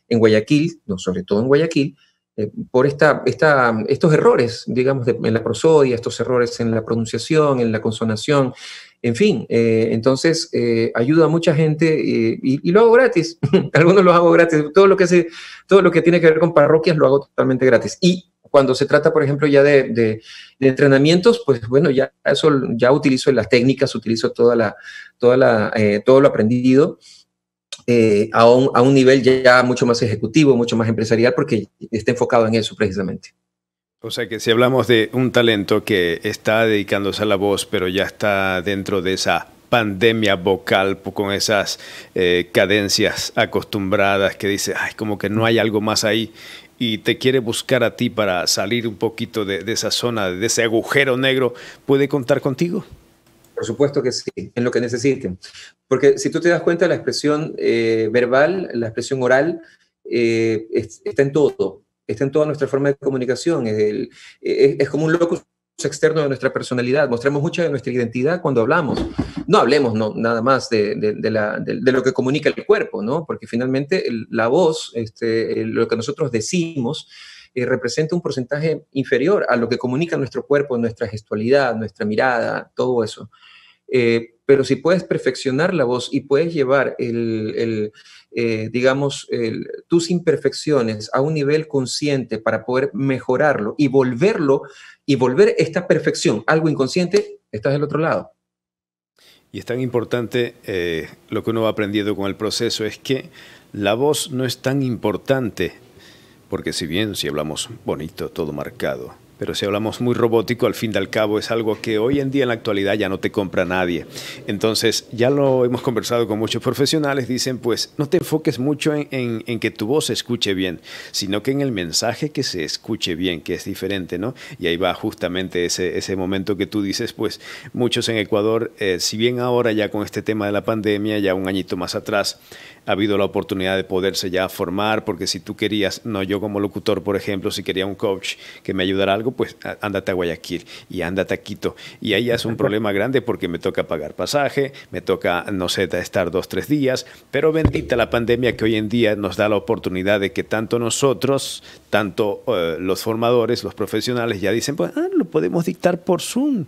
Guayaquil, no, sobre todo en Guayaquil, eh, por esta, esta, estos errores, digamos, en la prosodia, estos errores en la pronunciación, en la consonación, en fin, eh, entonces eh, ayuda a mucha gente eh, y, lo hago gratis. [laughs] Algunos lo hago gratis. Todo lo, que se, todo lo que tiene que ver con parroquias lo hago totalmente gratis. Y cuando se trata, por ejemplo, ya de, entrenamientos, pues bueno, ya eso ya utilizo las técnicas, utilizo toda la, toda todo lo aprendido. a, a, un, nivel ya mucho más ejecutivo, mucho más empresarial, porque está enfocado en eso precisamente. O sea que si hablamos de un talento que está dedicándose a la voz, pero ya está dentro de esa pandemia vocal con esas eh, cadencias acostumbradas que dice, ay, como que no hay algo más ahí y te quiere buscar a ti para salir un poquito de, esa zona, de ese agujero negro, ¿puede contar contigo? Por supuesto que sí, en lo que necesiten. Porque si tú te das cuenta, la expresión eh, verbal, la expresión oral, eh, está en todo está en toda nuestra forma de comunicación, es, como un locus externo de nuestra personalidad, mostramos mucha de nuestra identidad cuando hablamos. No hablemos no, nada más de, lo que comunica el cuerpo, ¿no? porque finalmente la voz, este, lo que nosotros decimos, eh, representa un porcentaje inferior a lo que comunica nuestro cuerpo, nuestra gestualidad, nuestra mirada, todo eso. Eh, pero si puedes perfeccionar la voz y puedes llevar el, eh, digamos, tus imperfecciones a un nivel consciente para poder mejorarlo y volverlo y volver esta perfección, algo inconsciente, estás del otro lado. Y es tan importante eh, lo que uno va aprendiendo con el proceso, es que la voz no es tan importante, porque si bien si hablamos bonito, todo marcado, pero si hablamos muy robótico, al fin y al cabo es algo que hoy en día en la actualidad ya no te compra nadie. Entonces, ya lo hemos conversado con muchos profesionales, dicen pues no te enfoques mucho en, que tu voz se escuche bien, sino que en el mensaje que se escuche bien, que es diferente, ¿no? Y ahí va justamente ese, ese momento que tú dices, pues muchos en Ecuador, eh, si bien ahora ya con este tema de la pandemia, ya un añito más atrás, ha habido la oportunidad de poderse ya formar, porque si tú querías, no yo como locutor, por ejemplo, si quería un coach que me ayudara algo, pues ándate a Guayaquil y ándate a Quito. Y ahí es un [laughs] problema grande porque me toca pagar pasaje, me toca, no sé, estar dos, tres días, pero bendita la pandemia que hoy en día nos da la oportunidad de que tanto nosotros, tanto eh, los formadores, los profesionales ya dicen, pues ah, lo podemos dictar por Zoom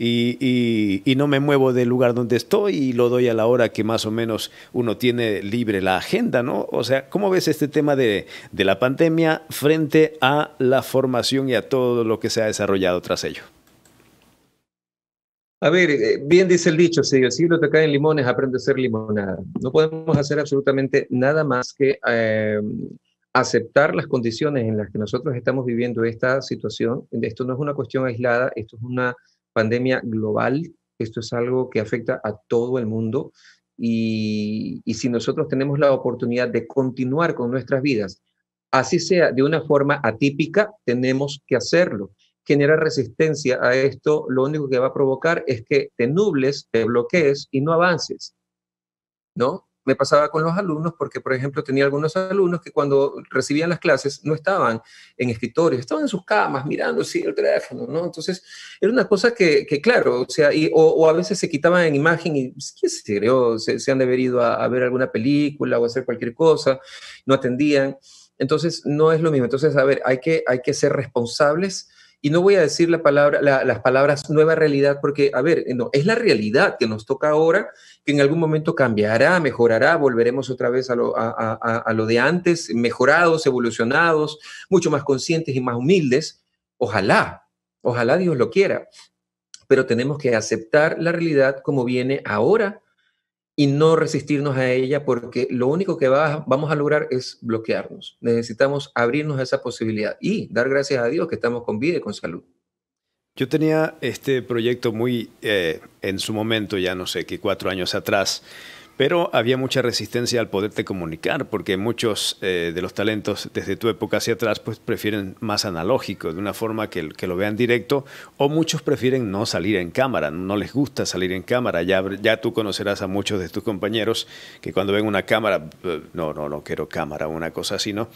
y, y, no me muevo del lugar donde estoy y lo doy a la hora que más o menos uno tiene libre la agenda, ¿no? O sea, ¿cómo ves este tema de, de la pandemia frente a la formación y a todo lo que se ha desarrollado tras ello? A ver, eh, bien dice el dicho, si el te caen en limones, aprende a ser limonada. No podemos hacer absolutamente nada más que eh, aceptar las condiciones en las que nosotros estamos viviendo esta situación. Esto no es una cuestión aislada, esto es una pandemia global, esto es algo que afecta a todo el mundo y, si nosotros tenemos la oportunidad de continuar con nuestras vidas, así sea de una forma atípica, tenemos que hacerlo. Generar resistencia a esto lo único que va a provocar es que te nubles, te bloquees y no avances. ¿No? me pasaba con los alumnos porque, por ejemplo, tenía algunos alumnos que cuando recibían las clases no estaban en escritorios, estaban en sus camas mirando el teléfono, ¿no? Entonces, era una cosa que, claro, o sea, o, a veces se quitaban en imagen y, pues, ¿qué se creó Se, han de a, a ver alguna película o hacer cualquier cosa, no atendían. Entonces, no es lo mismo. Entonces, a ver, hay que, hay que ser responsables y no voy a decir la palabra, las palabras nueva realidad porque, a ver, no, es la realidad que nos toca ahora, que en algún momento cambiará, mejorará, volveremos otra vez a lo, a lo de antes, mejorados, evolucionados, mucho más conscientes y más humildes. Ojalá, ojalá Dios lo quiera, pero tenemos que aceptar la realidad como viene ahora y no resistirnos a ella porque lo único que vamos a lograr es bloquearnos. Necesitamos abrirnos a esa posibilidad y dar gracias a Dios que estamos con vida y con salud. Yo tenía este proyecto muy eh, en su momento, ya no sé qué, cuatro años atrás, pero había mucha resistencia al poderte comunicar, porque muchos eh, de los talentos desde tu época hacia atrás pues prefieren más analógico, de una forma que, que, lo vean directo, o muchos prefieren no salir en cámara, no les gusta salir en cámara. Ya, ya tú conocerás a muchos de tus compañeros que cuando ven una cámara, eh, no, no, no quiero cámara, una cosa así, ¿no?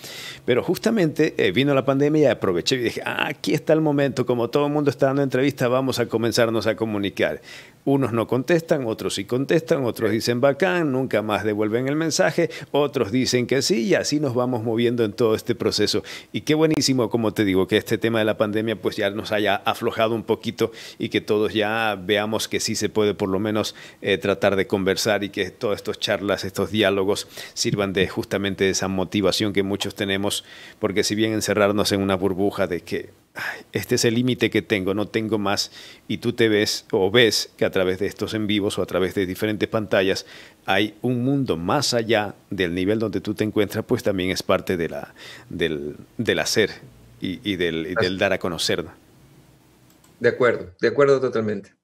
Pero justamente eh, vino la pandemia y aproveché y dije, ah, aquí está el momento, como todo el mundo está dando entrevistas, vamos a comenzarnos a comunicar. Unos no contestan, otros sí contestan, otros dicen vaca nunca más devuelven el mensaje, otros dicen que sí y así nos vamos moviendo en todo este proceso. Y qué buenísimo, como te digo, que este tema de la pandemia pues ya nos haya aflojado un poquito y que todos ya veamos que sí se puede por lo menos eh, tratar de conversar y que todas estas charlas, estos diálogos sirvan de justamente esa motivación que muchos tenemos, porque si bien encerrarnos en una burbuja de que este es el límite que tengo, no tengo más, y tú te ves o ves que a través de estos en vivos o a través de diferentes pantallas hay un mundo más allá del nivel donde tú te encuentras, pues también es parte de la, del, hacer y, del, y del dar a conocer. De acuerdo, de acuerdo totalmente.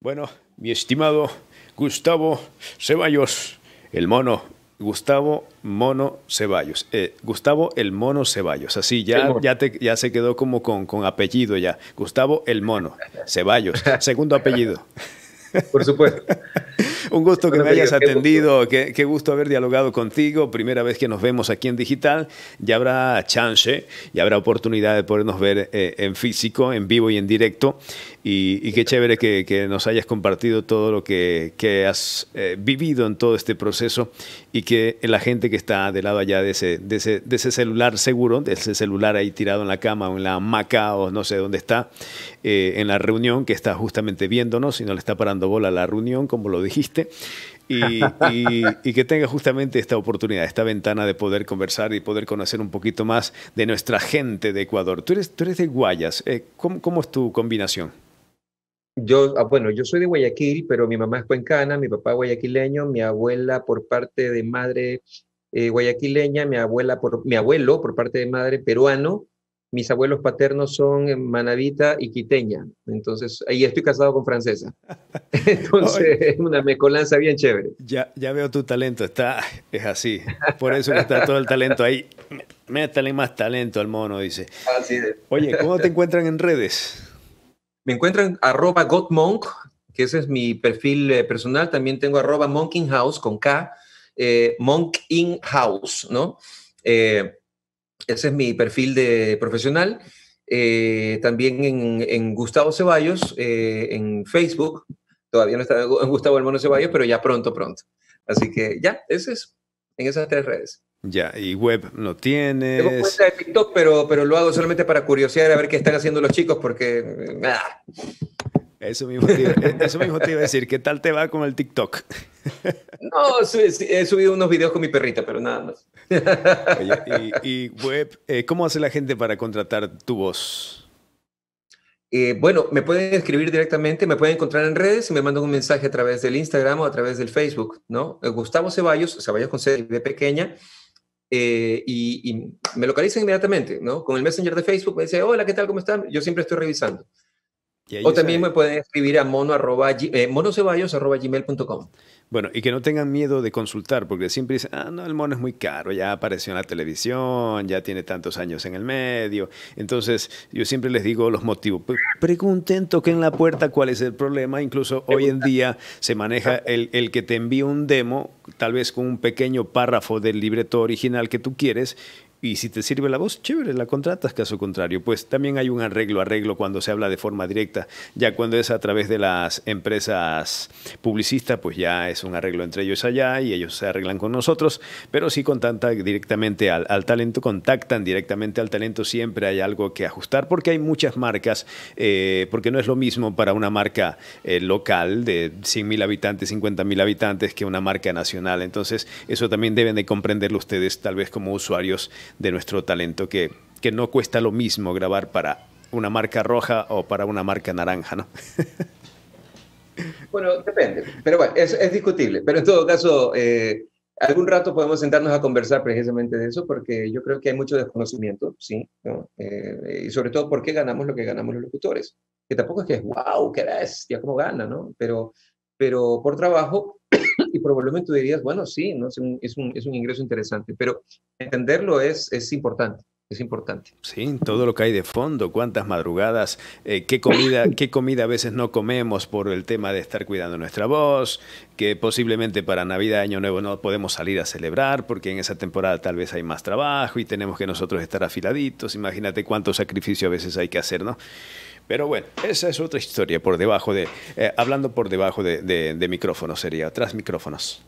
Bueno, mi estimado Gustavo Ceballos, el mono Gustavo Mono Ceballos. Eh, Gustavo el Mono Ceballos. Así ya, ya, te, ya se quedó como con, apellido ya. Gustavo el Mono Ceballos. [laughs] Segundo apellido. Por supuesto. [laughs] Un gusto que me hayas atendido, qué, qué gusto. haber dialogado contigo, primera vez que nos vemos aquí en digital, ya habrá chance, ya habrá oportunidad de podernos ver eh, en físico, en vivo y en directo. Y, qué chévere que, nos hayas compartido todo lo que, has eh, vivido en todo este proceso y que la gente que está del lado allá de ese, celular seguro, de ese celular ahí tirado en la cama o en la hamaca o no sé dónde está, eh, en la reunión, que está justamente viéndonos y no le está parando bola a la reunión, como lo dijiste. [laughs] Y, que tenga justamente esta oportunidad, esta ventana de poder conversar y poder conocer un poquito más de nuestra gente de Ecuador. Tú eres, de Guayas, eh, ¿cómo, es tu combinación? Yo, ah, bueno, yo soy de Guayaquil, pero mi mamá es cuencana, mi papá guayaquileño, mi abuela por parte de madre eh, guayaquileña, mi, abuela por, mi abuelo por parte de madre peruano, mis abuelos paternos son manavita y quiteña. Entonces, ahí estoy casado con francesa. [laughs] Entonces, es una mezcolanza bien chévere. Ya, ya veo tu talento, está, es así. Por eso está todo el talento ahí. Métale más talento al mono, dice. Oye, ¿cómo te encuentran en redes? Me encuentran arroba gotmonk, que ese es mi perfil eh, personal. También tengo arroba house con K, eh, in house, ¿no? Eh, ese es mi perfil de profesional. también en, Gustavo Ceballos, en Facebook. Todavía no está en [laughs] Gustavo Hermano Ceballos, pero ya pronto, pronto. Así que ya, ese es en esas tres redes. Ya, y web no tiene. Tengo cuenta de TikTok, pero, pero lo hago solamente para curiosidad a ver qué están haciendo los chicos, porque. Ah. Eso mismo, te iba, a decir. ¿Qué tal te va con el TikTok? [laughs] No, he subido unos videos con mi perrita, pero nada más. y, [laughs] web, eh, ¿cómo hace la gente para contratar tu voz? Eh, bueno, me pueden escribir directamente, me pueden encontrar en redes y me mandan un mensaje a través del Instagram o a través del Facebook, ¿no? Eh, Gustavo Ceballos, Ceballos con C de pequeña, eh, y, me localizan inmediatamente, ¿no? Con el Messenger de Facebook me dice, hola, ¿qué tal? ¿Cómo están? Yo siempre estoy revisando. O también me pueden escribir a mono eh, Bueno, y que no tengan miedo de consultar, porque siempre dicen, ah, no, el mono es muy caro, ya apareció en la televisión, ya tiene tantos años en el medio. Entonces, yo siempre les digo los motivos. Pregunten, toquen la puerta cuál es el problema. Incluso hoy en día se maneja el, el que te envía un demo, tal vez con un pequeño párrafo del libreto original que tú quieres, y si te sirve la voz, chévere, la contratas, caso contrario. Pues también hay un arreglo, arreglo cuando se habla de forma directa. Ya cuando es a través de las empresas publicistas, pues ya es un arreglo entre ellos allá y ellos se arreglan con nosotros. Pero si contactan directamente al, talento, contactan directamente al talento, siempre hay algo que ajustar porque hay muchas marcas, eh, porque no es lo mismo para una marca eh, local de mil habitantes, 50.000 habitantes que una marca nacional. Entonces, eso también deben de comprenderlo ustedes, tal vez como usuarios de nuestro talento, que, que no cuesta lo mismo grabar para una marca roja o para una marca naranja, ¿no? [laughs] Bueno, depende, pero bueno, es, es discutible. Pero en todo caso, eh, algún rato podemos sentarnos a conversar precisamente de eso, porque yo creo que hay mucho desconocimiento, ¿sí? Eh, y sobre todo, ¿por qué ganamos lo que ganamos los locutores? Que tampoco es que es, wow, qué bestia, cómo gana, ¿no? Pero, pero por trabajo y probablemente tú dirías, bueno, sí, ¿no? es, un, ingreso interesante, pero entenderlo es, es importante es importante. Sí, todo lo que hay de fondo, cuántas madrugadas, eh, qué comida, qué comida a veces no comemos por el tema de estar cuidando nuestra voz, que posiblemente para Navidad, Año Nuevo no podemos salir a celebrar porque en esa temporada tal vez hay más trabajo y tenemos que nosotros estar afiladitos. Imagínate cuánto sacrificio a veces hay que hacer, ¿no? Pero bueno, esa es otra historia por debajo de, eh, hablando por debajo de, micrófonos sería, tras micrófonos.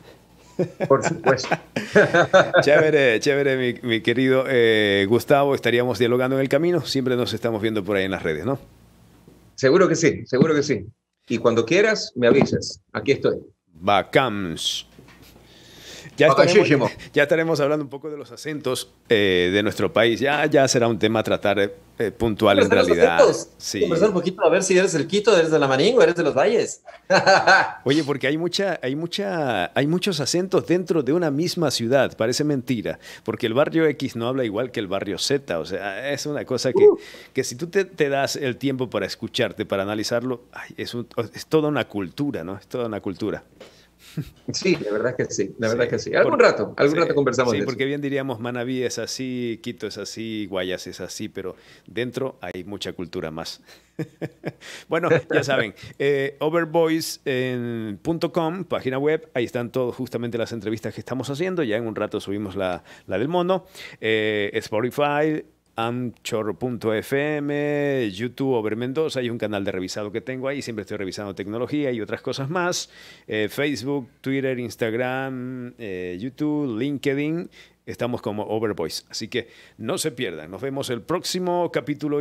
Por supuesto. [laughs] chévere, chévere, mi, querido eh, Gustavo. Estaríamos dialogando en el camino. Siempre nos estamos viendo por ahí en las redes, ¿no? Seguro que sí, seguro que sí. Y cuando quieras, me avisas. Aquí estoy. Bacams. [laughs] Ya estaremos, hablando un poco de los acentos eh, de nuestro país. Ya, ya será un tema a tratar eh, eh, puntual en realidad. Sí. Conversar un poquito a ver si eres del Quito, eres de la o eres de los Valles. [laughs] Oye, porque hay mucha, hay mucha, hay muchos acentos dentro de una misma ciudad. Parece mentira, porque el barrio X no habla igual que el barrio Z. O sea, es una cosa que, que si tú te, das el tiempo para escucharte, para analizarlo, es, es toda una cultura, ¿no? Es toda una cultura. Sí, la verdad que sí, la verdad que sí. Algún rato, algún rato conversamos. Sí, porque bien diríamos, Manabí es así, Quito es así, Guayas es así, pero dentro hay mucha cultura más. [laughs] bueno, ya saben, eh, overboys.com, página web, ahí están todos justamente las entrevistas que estamos haciendo, ya en un rato subimos la, del mono, eh, Spotify, Anchor.fm, YouTube Over Mendoza, hay un canal de revisado que tengo ahí, siempre estoy revisando tecnología y otras cosas más. Eh, Facebook, Twitter, Instagram, eh, YouTube, LinkedIn, estamos como Overboys. Así que no se pierdan, nos vemos el próximo capítulo.